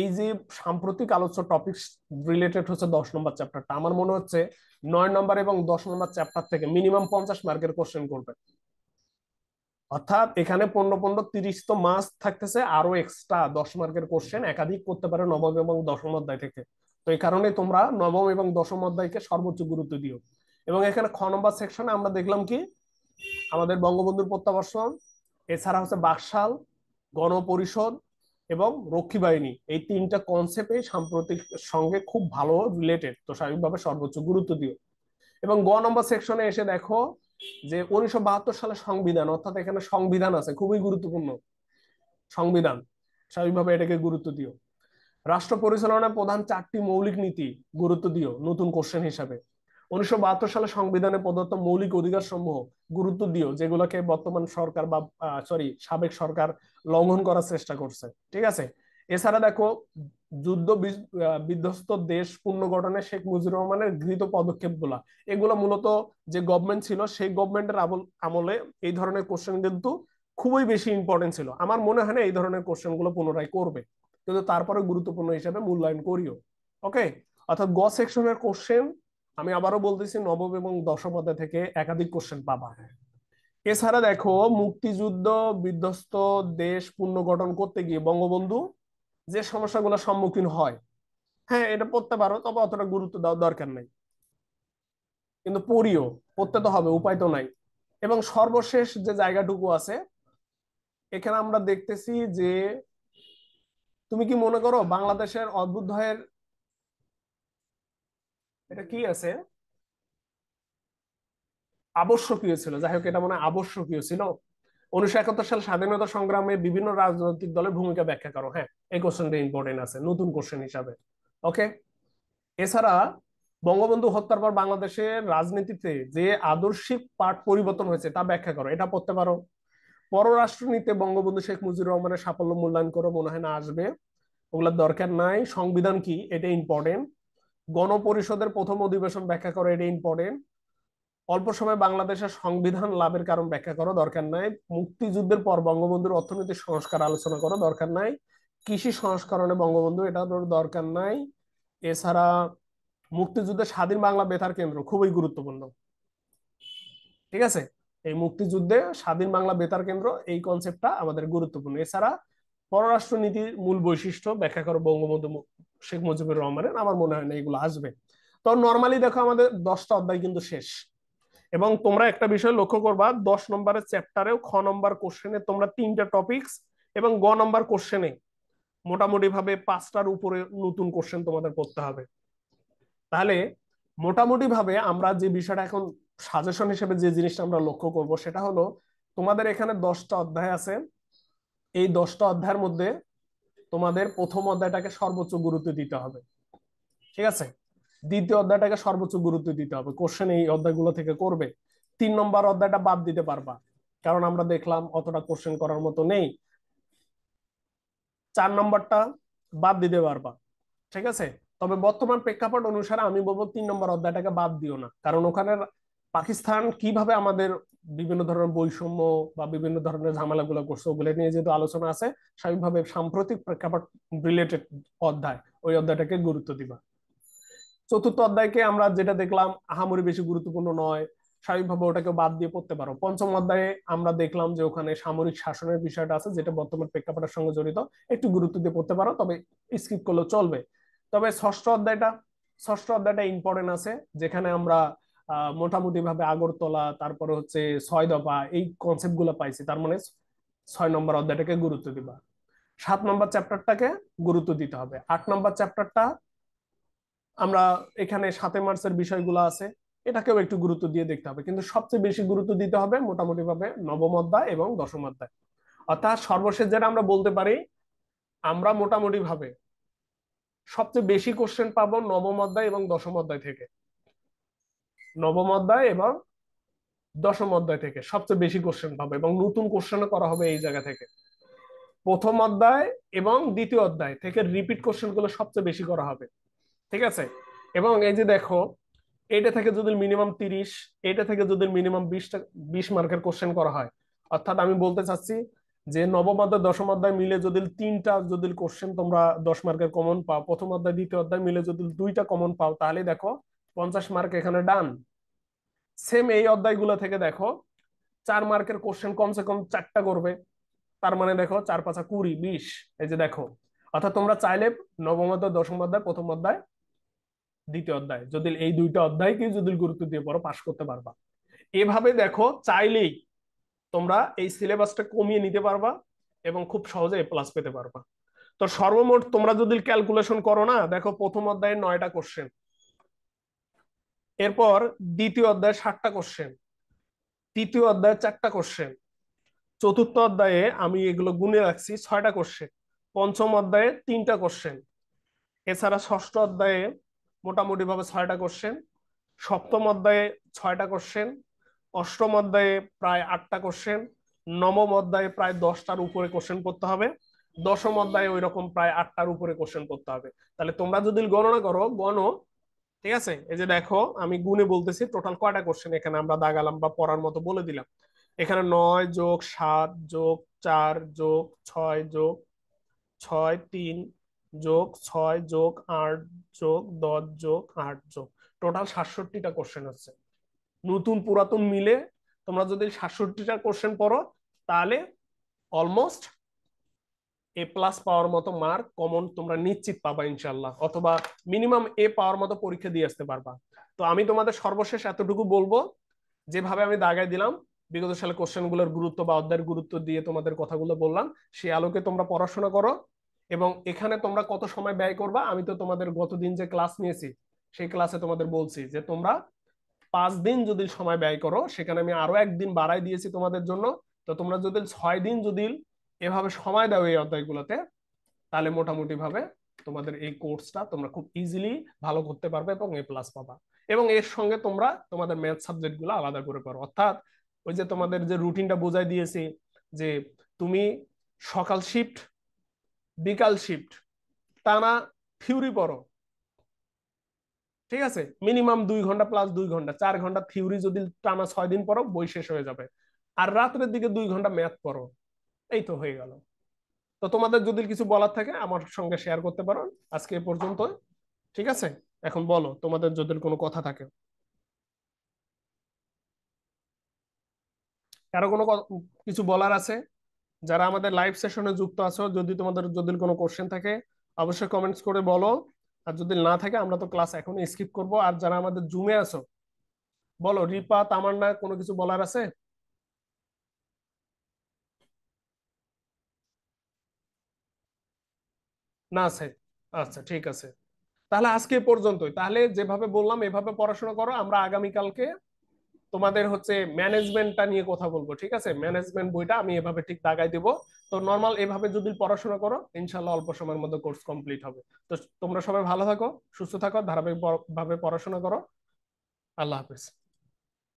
এই যে সাম্প্রতিক আলোচ্য টপিক রিলেটেড হচ্ছে দশ নম্বর চ্যাপ্টারটা আমার মনে হচ্ছে নয় নম্বর এবং দশ নম্বর চ্যাপ্টার থেকে মিনিমাম পঞ্চাশ মার্কের কোশ্চেন করবে অর্থাৎ এখানে পনেরো পনেরো তিরিশ তো মাস থাকতেছে আরো এক্সট্রা দশ মার্কের কোশ্চেন একাধিক করতে পারে নবম এবং দশম অধ্যায় থেকে তো এই কারণে তোমরা নবম এবং দশম অধ্যায়কে সর্বোচ্চ গুরুত্ব দিও এবং এখানে খ নম্বর সেকশনে আমরা দেখলাম কি আমাদের বঙ্গবন্ধুর প্রত্যাবর্ষণ এছাড়া হচ্ছে বাকশাল গণপরিষদ এবং রক্ষী বাহিনী এই তিনটা কনসেপ্টে সাম্প্রতিক সঙ্গে খুব ভালো রিলেটেড তো স্বাভাবিকভাবে সর্বোচ্চ গুরুত্ব দিও এবং গ নম্বর সেকশনে এসে দেখো যে উনিশশো বাহাত্তর সালে সংবিধান অর্থাৎ এখানে সংবিধান আছে খুবই গুরুত্বপূর্ণ সংবিধান স্বাভাবিকভাবে এটাকে গুরুত্ব দিও রাষ্ট্র পরিচালনার প্রধান চারটি মৌলিক নীতি গুরুত্ব দিও নতুন কোশ্চেন হিসাবে উনিশশো সালে সংবিধানে প্রদত্ত মৌলিক অধিকার সমূহ গুরুত্ব দিও যেগুলোকে বর্তমান সরকার বা সরি সাবেক সরকার লঙ্ঘন করার চেষ্টা করছে ঠিক আছে এছাড়া দেখো যুদ্ধ বিধ্বস্ত দেশ পুনর্গঠনে শেখ মুজিবুর রহমানের গৃহীত পদক্ষেপ গুলা এগুলো মূলত যে গভর্নমেন্ট ছিল সেই গভর্নমেন্টের আমলে এই ধরনের কোশ্চেন কিন্তু খুবই বেশি ইম্পর্টেন্ট ছিল আমার মনে হয় না এই ধরনের কোশ্চেন গুলো পুনরায় করবে কিন্তু তারপরে গুরুত্বপূর্ণ হিসাবে মূল্যায়ন করিও ওকে অর্থাৎ গ সেকশনের কোশ্চেন আমি আবারও বলতেছি নবম এবং দশম অধ্যায় থেকে একাধিক কোশ্চেন পাবা এছাড়া দেখো মুক্তিযুদ্ধ বিধ্বস্ত দেশ পুনর্গঠন করতে গিয়ে বঙ্গবন্ধু যে সমস্যাগুলোর সম্মুখীন হয় হ্যাঁ এটা পড়তে পারো তবে অতটা গুরুত্ব দেওয়ার দরকার নাই কিন্তু পড়িও পড়তে তো হবে উপায় তো নাই এবং সর্বশেষ যে জায়গাটুকু আছে এখানে আমরা দেখতেছি যে তুমি কি মনে করো বাংলাদেশের অভ্যুদয়ের এটা কি আছে আবশ্যকীয় ছিল যাই হোক এটা মনে হয় আবশ্যকীয় ছিল উনিশশো একাত্তর সাল স্বাধীনতা সংগ্রামে বিভিন্ন রাজনৈতিক দলের ভূমিকা ব্যাখ্যা করো হ্যাঁ এই কোশ্চেনটা ইম্পর্টেন্ট আছে নতুন কোশ্চেন হিসাবে ওকে এছাড়া বঙ্গবন্ধু হত্যার পর বাংলাদেশের রাজনীতিতে যে আদর্শিক পাঠ পরিবর্তন হয়েছে তা ব্যাখ্যা করো এটা পড়তে পারো পররাষ্ট্রনীতিতে বঙ্গবন্ধু শেখ মুজিবুর রহমানের সাফল্য মূল্যায়ন করো মনে হয় না আসবে ওগুলোর দরকার নাই সংবিধান কি এটা ইম্পর্টেন্ট গণপরিষদের প্রথম অধিবেশন ব্যাখ্যা করো এটা ইম্পর্টেন্ট অল্প সময় বাংলাদেশের সংবিধান লাভের কারণ ব্যাখ্যা করো দরকার নাই মুক্তিযুদ্ধের পর বঙ্গবন্ধুর অর্থনৈতিক সংস্কার আলোচনা করো দরকার নাই কৃষি সংস্করণে বঙ্গবন্ধু এটা দরকার নাই এছাড়া মুক্তিযুদ্ধের স্বাধীন বাংলা বেতার কেন্দ্র খুবই গুরুত্বপূর্ণ ঠিক আছে এই মুক্তিযুদ্ধে স্বাধীন বাংলা বেতার কেন্দ্র এই কনসেপ্টটা আমাদের গুরুত্বপূর্ণ এছাড়া পররাষ্ট্র নীতির মূল বৈশিষ্ট্য ব্যাখ্যা করো বঙ্গবন্ধু শেখ মুজিবুর রহমানের আমার মনে হয় না এগুলো আসবে তো নর্মালি দেখো আমাদের দশটা অধ্যায় কিন্তু শেষ এবং তোমরা একটা বিষয় লক্ষ্য করবা দশ নম্বরের চ্যাপ্টারেও খ নম্বর কোশ্চেনে তোমরা তিনটা টপিকস এবং গ নম্বর কোশ্চেনে মোটামুটি ভাবে পাঁচটার উপরে নতুন কোশ্চেন তোমাদের করতে হবে তাহলে মোটামুটি ভাবে আমরা যে বিষয়টা এখন সাজেশন হিসেবে যে জিনিসটা আমরা লক্ষ্য করব সেটা হলো তোমাদের এখানে দশটা অধ্যায় আছে এই দশটা অধ্যায়ের মধ্যে তোমাদের প্রথম অধ্যায়টাকে সর্বোচ্চ গুরুত্ব দিতে হবে ঠিক আছে দ্বিতীয় অধ্যায়টাকে সর্বোচ্চ গুরুত্ব দিতে হবে কোশ্চেন এই অধ্যায়গুলো থেকে করবে তিন নম্বর অধ্যায়টা বাদ দিতে পারবা কারণ আমরা দেখলাম অতটা কোশ্চেন করার মতো নেই চার নম্বরটা বাদ দিতে পারবা ঠিক আছে তবে বর্তমান প্রেক্ষাপট অনুসারে আমি বলবো তিন নম্বর অধ্যায়টাকে বাদ দিও না কারণ ওখানে পাকিস্তান কিভাবে আমাদের বিভিন্ন ধরনের বৈষম্য বা বিভিন্ন ধরনের ঝামেলাগুলো করছে ওগুলো নিয়ে যেহেতু আলোচনা আছে স্বাভাবিকভাবে সাম্প্রতিক প্রেক্ষাপট রিলেটেড অধ্যায় ওই অধ্যায়টাকে গুরুত্ব দিবা চতুর্থ অধ্যায়কে আমরা যেটা দেখলাম আহামরি বেশি গুরুত্বপূর্ণ নয় স্বাভাবিকভাবে ওটাকে বাদ দিয়ে পড়তে পারো পঞ্চম অধ্যায়ে আমরা দেখলাম যে ওখানে সামরিক শাসনের বিষয়টা আছে যেটা বর্তমান প্রেক্ষাপটের সঙ্গে জড়িত একটু গুরুত্ব দিয়ে পড়তে পারো তবে স্কিপ করলেও চলবে তবে ষষ্ঠ অধ্যায়টা ষষ্ঠ অধ্যায়টা ইম্পর্টেন্ট আছে যেখানে আমরা মোটামুটি ভাবে আগরতলা তারপরে হচ্ছে ছয় দফা এই কনসেপ্ট গুলো পাইছি তার মানে ছয় নম্বর অধ্যায়টাকে গুরুত্ব দিবা সাত নম্বর চ্যাপ্টারটাকে গুরুত্ব দিতে হবে আট নম্বর চ্যাপ্টারটা আমরা এখানে সাতে মার্চের বিষয়গুলো আছে এটাকেও একটু গুরুত্ব দিয়ে দেখতে হবে কিন্তু সবচেয়ে বেশি গুরুত্ব দিতে হবে মোটামুটি ভাবে নবম অধ্যায় এবং দশম অধ্যায় অর্থাৎ সর্বশেষ যেটা আমরা বলতে পারি আমরা মোটামুটি ভাবে সবচেয়ে বেশি কোশ্চেন পাবো নবম অধ্যায় এবং দশম অধ্যায় থেকে নবম অধ্যায় এবং দশম অধ্যায় থেকে সবচেয়ে বেশি কোশ্চেন পাবে এবং নতুন কোশ্চেনও করা হবে এই জায়গা থেকে প্রথম অধ্যায় এবং দ্বিতীয় অধ্যায় থেকে রিপিট কোশ্চেন গুলো সবচেয়ে বেশি করা হবে ঠিক আছে এবং এই যে দেখো এটা থেকে যদি মিনিমাম তিরিশ এটা থেকে যদি মিনিমাম বিশটা বিশ মার্কের কোশ্চেন করা হয় অর্থাৎ আমি বলতে চাচ্ছি যে নবম অধ্যায় দশম অধ্যায় মিলে যদি তিনটা যদি কোশ্চেন তোমরা দশ মার্কের কমন পাও প্রথম অধ্যায় দ্বিতীয় অধ্যায় মিলে যদি দুইটা কমন পাও তাহলে দেখো পঞ্চাশ মার্ক এখানে ডান সেম এই অধ্যায়গুলো থেকে দেখো চার মার্কের কোশ্চেন কমসে কম চারটা করবে তার মানে দেখো চার পাঁচা কুড়ি বিশ এই যে দেখো অর্থাৎ তোমরা চাইলে নবম অধ্যায় দশম অধ্যায় প্রথম অধ্যায় দ্বিতীয় অধ্যায় যদি এই দুইটা অধ্যায় কি যদি গুরুত্ব দিয়ে পড়ো পাশ করতে পারবা এভাবে দেখো চাইলেই তোমরা এই সিলেবাসটা কমিয়ে নিতে পারবা এবং খুব সহজে এ প্লাস পেতে পারবা তো সর্বমোট তোমরা যদি ক্যালকুলেশন করো না দেখো প্রথম অধ্যায়ে নয়টা কোশ্চেন এরপর দ্বিতীয় অধ্যায় ষাটটা কোশ্চেন তৃতীয় অধ্যায় চারটা কোশ্চেন চতুর্থ অধ্যায়ে আমি এগুলো গুনে রাখছি ছয়টা কোশ্চেন পঞ্চম অধ্যায়ে তিনটা কোশ্চেন এছাড়া ষষ্ঠ অধ্যায়ে মোটামুটিভাবে ছয়টা কোশ্চেন সপ্তম অধ্যায়ে ছয়টা কোশ্চেন অষ্টম অধ্যায়ে প্রায় আটটা কোশ্চেন নবম অধ্যায়ে প্রায় দশটার উপরে কোশ্চেন করতে হবে দশম অধ্যায়ে ওই রকম প্রায় আটটার উপরে কোশ্চেন করতে হবে তাহলে তোমরা যদি গণনা করো গণ ঠিক আছে এই যে দেখো আমি গুণে বলতেছি টোটাল কয়টা কোশ্চেন এখানে আমরা দাগালাম বা পড়ার মতো বলে দিলাম এখানে নয় যোগ সাত যোগ চার যোগ ছয় যোগ ছয় তিন যোগ ছয় যোগ আট যোগ দশ যোগ আট যোগ টোটাল সাতষট্টিটা কোশ্চেন হচ্ছে নতুন পুরাতন মিলে তোমরা যদি সাতষট্টিটা কোশ্চেন পড়ো তাহলে অলমোস্ট এ প্লাস পাওয়ার মতো মার্ক কমন তোমরা নিশ্চিত পাবা ইনশাল্লাহ অথবা মিনিমাম এ পাওয়ার মতো পরীক্ষা দিয়ে আসতে পারবা তো আমি তোমাদের সর্বশেষ এতটুকু বলবো যেভাবে আমি দাগায় দিলাম বিগত সালে কোশ্চেন গুলোর গুরুত্ব বা অধ্যায়ের গুরুত্ব দিয়ে তোমাদের কথাগুলো বললাম সে আলোকে তোমরা পড়াশোনা করো এবং এখানে তোমরা কত সময় ব্যয় করবা আমি তো তোমাদের গতদিন যে ক্লাস নিয়েছি সেই ক্লাসে তোমাদের বলছি যে তোমরা পাঁচ দিন যদি সময় ব্যয় করো সেখানে আমি আরো একদিন বাড়াই দিয়েছি তোমাদের জন্য তো তোমরা যদি ছয় দিন যদি এভাবে সময় দাও এই অধ্যায়গুলোতে তাহলে মোটামুটি ভাবে তোমাদের এই কোর্সটা তোমরা খুব ইজিলি ভালো করতে পারবে এবং এ প্লাস পাবা এবং এর সঙ্গে তোমরা তোমাদের ম্যাথ সাবজেক্টগুলো আলাদা করে পারো অর্থাৎ ওই যে তোমাদের যে রুটিনটা বোঝাই দিয়েছি যে তুমি সকাল শিফট বিকাল শিফট তা না থিওরি পড়ো ঠিক আছে মিনিমাম দুই ঘন্টা প্লাস দুই ঘন্টা চার ঘন্টা থিওরি যদি টানা ছয় দিন পড়ো বই শেষ হয়ে যাবে আর রাত্রের দিকে দুই ঘন্টা ম্যাথ পড়ো এই তো হয়ে গেল তো তোমাদের যদি কিছু বলার থাকে আমার সঙ্গে শেয়ার করতে পারো আজকে এ পর্যন্ত ঠিক আছে এখন বলো তোমাদের যদি কোনো কথা থাকে কারো কোনো কিছু বলার আছে যারা আমাদের লাইভ সেশনে যুক্ত আছো যদি তোমাদের যদি কোনো কোশ্চেন থাকে অবশ্যই কমেন্টস করে বলো আর যদি না থাকে আমরা তো ক্লাস এখন স্কিপ করব আর যারা আমাদের জুমে আছো বলো রিপা তামান্না কোনো কিছু বলার আছে না আছে আচ্ছা ঠিক আছে তাহলে আজকে পর্যন্তই তাহলে যেভাবে বললাম এভাবে পড়াশোনা করো আমরা আগামীকালকে তোমাদের হচ্ছে ম্যানেজমেন্টটা নিয়ে কথা বলবো ঠিক আছে ম্যানেজমেন্ট বইটা আমি এভাবে ঠিক দাগাই দেবো তো নর্মাল এভাবে যদি পড়াশোনা করো ইনশাল্লাহ অল্প সময়ের মধ্যে কোর্স কমপ্লিট হবে তো তোমরা সবাই ভালো থাকো সুস্থ থাকো ধারাবাহিকভাবে পড়াশোনা করো আল্লাহ হাফিজ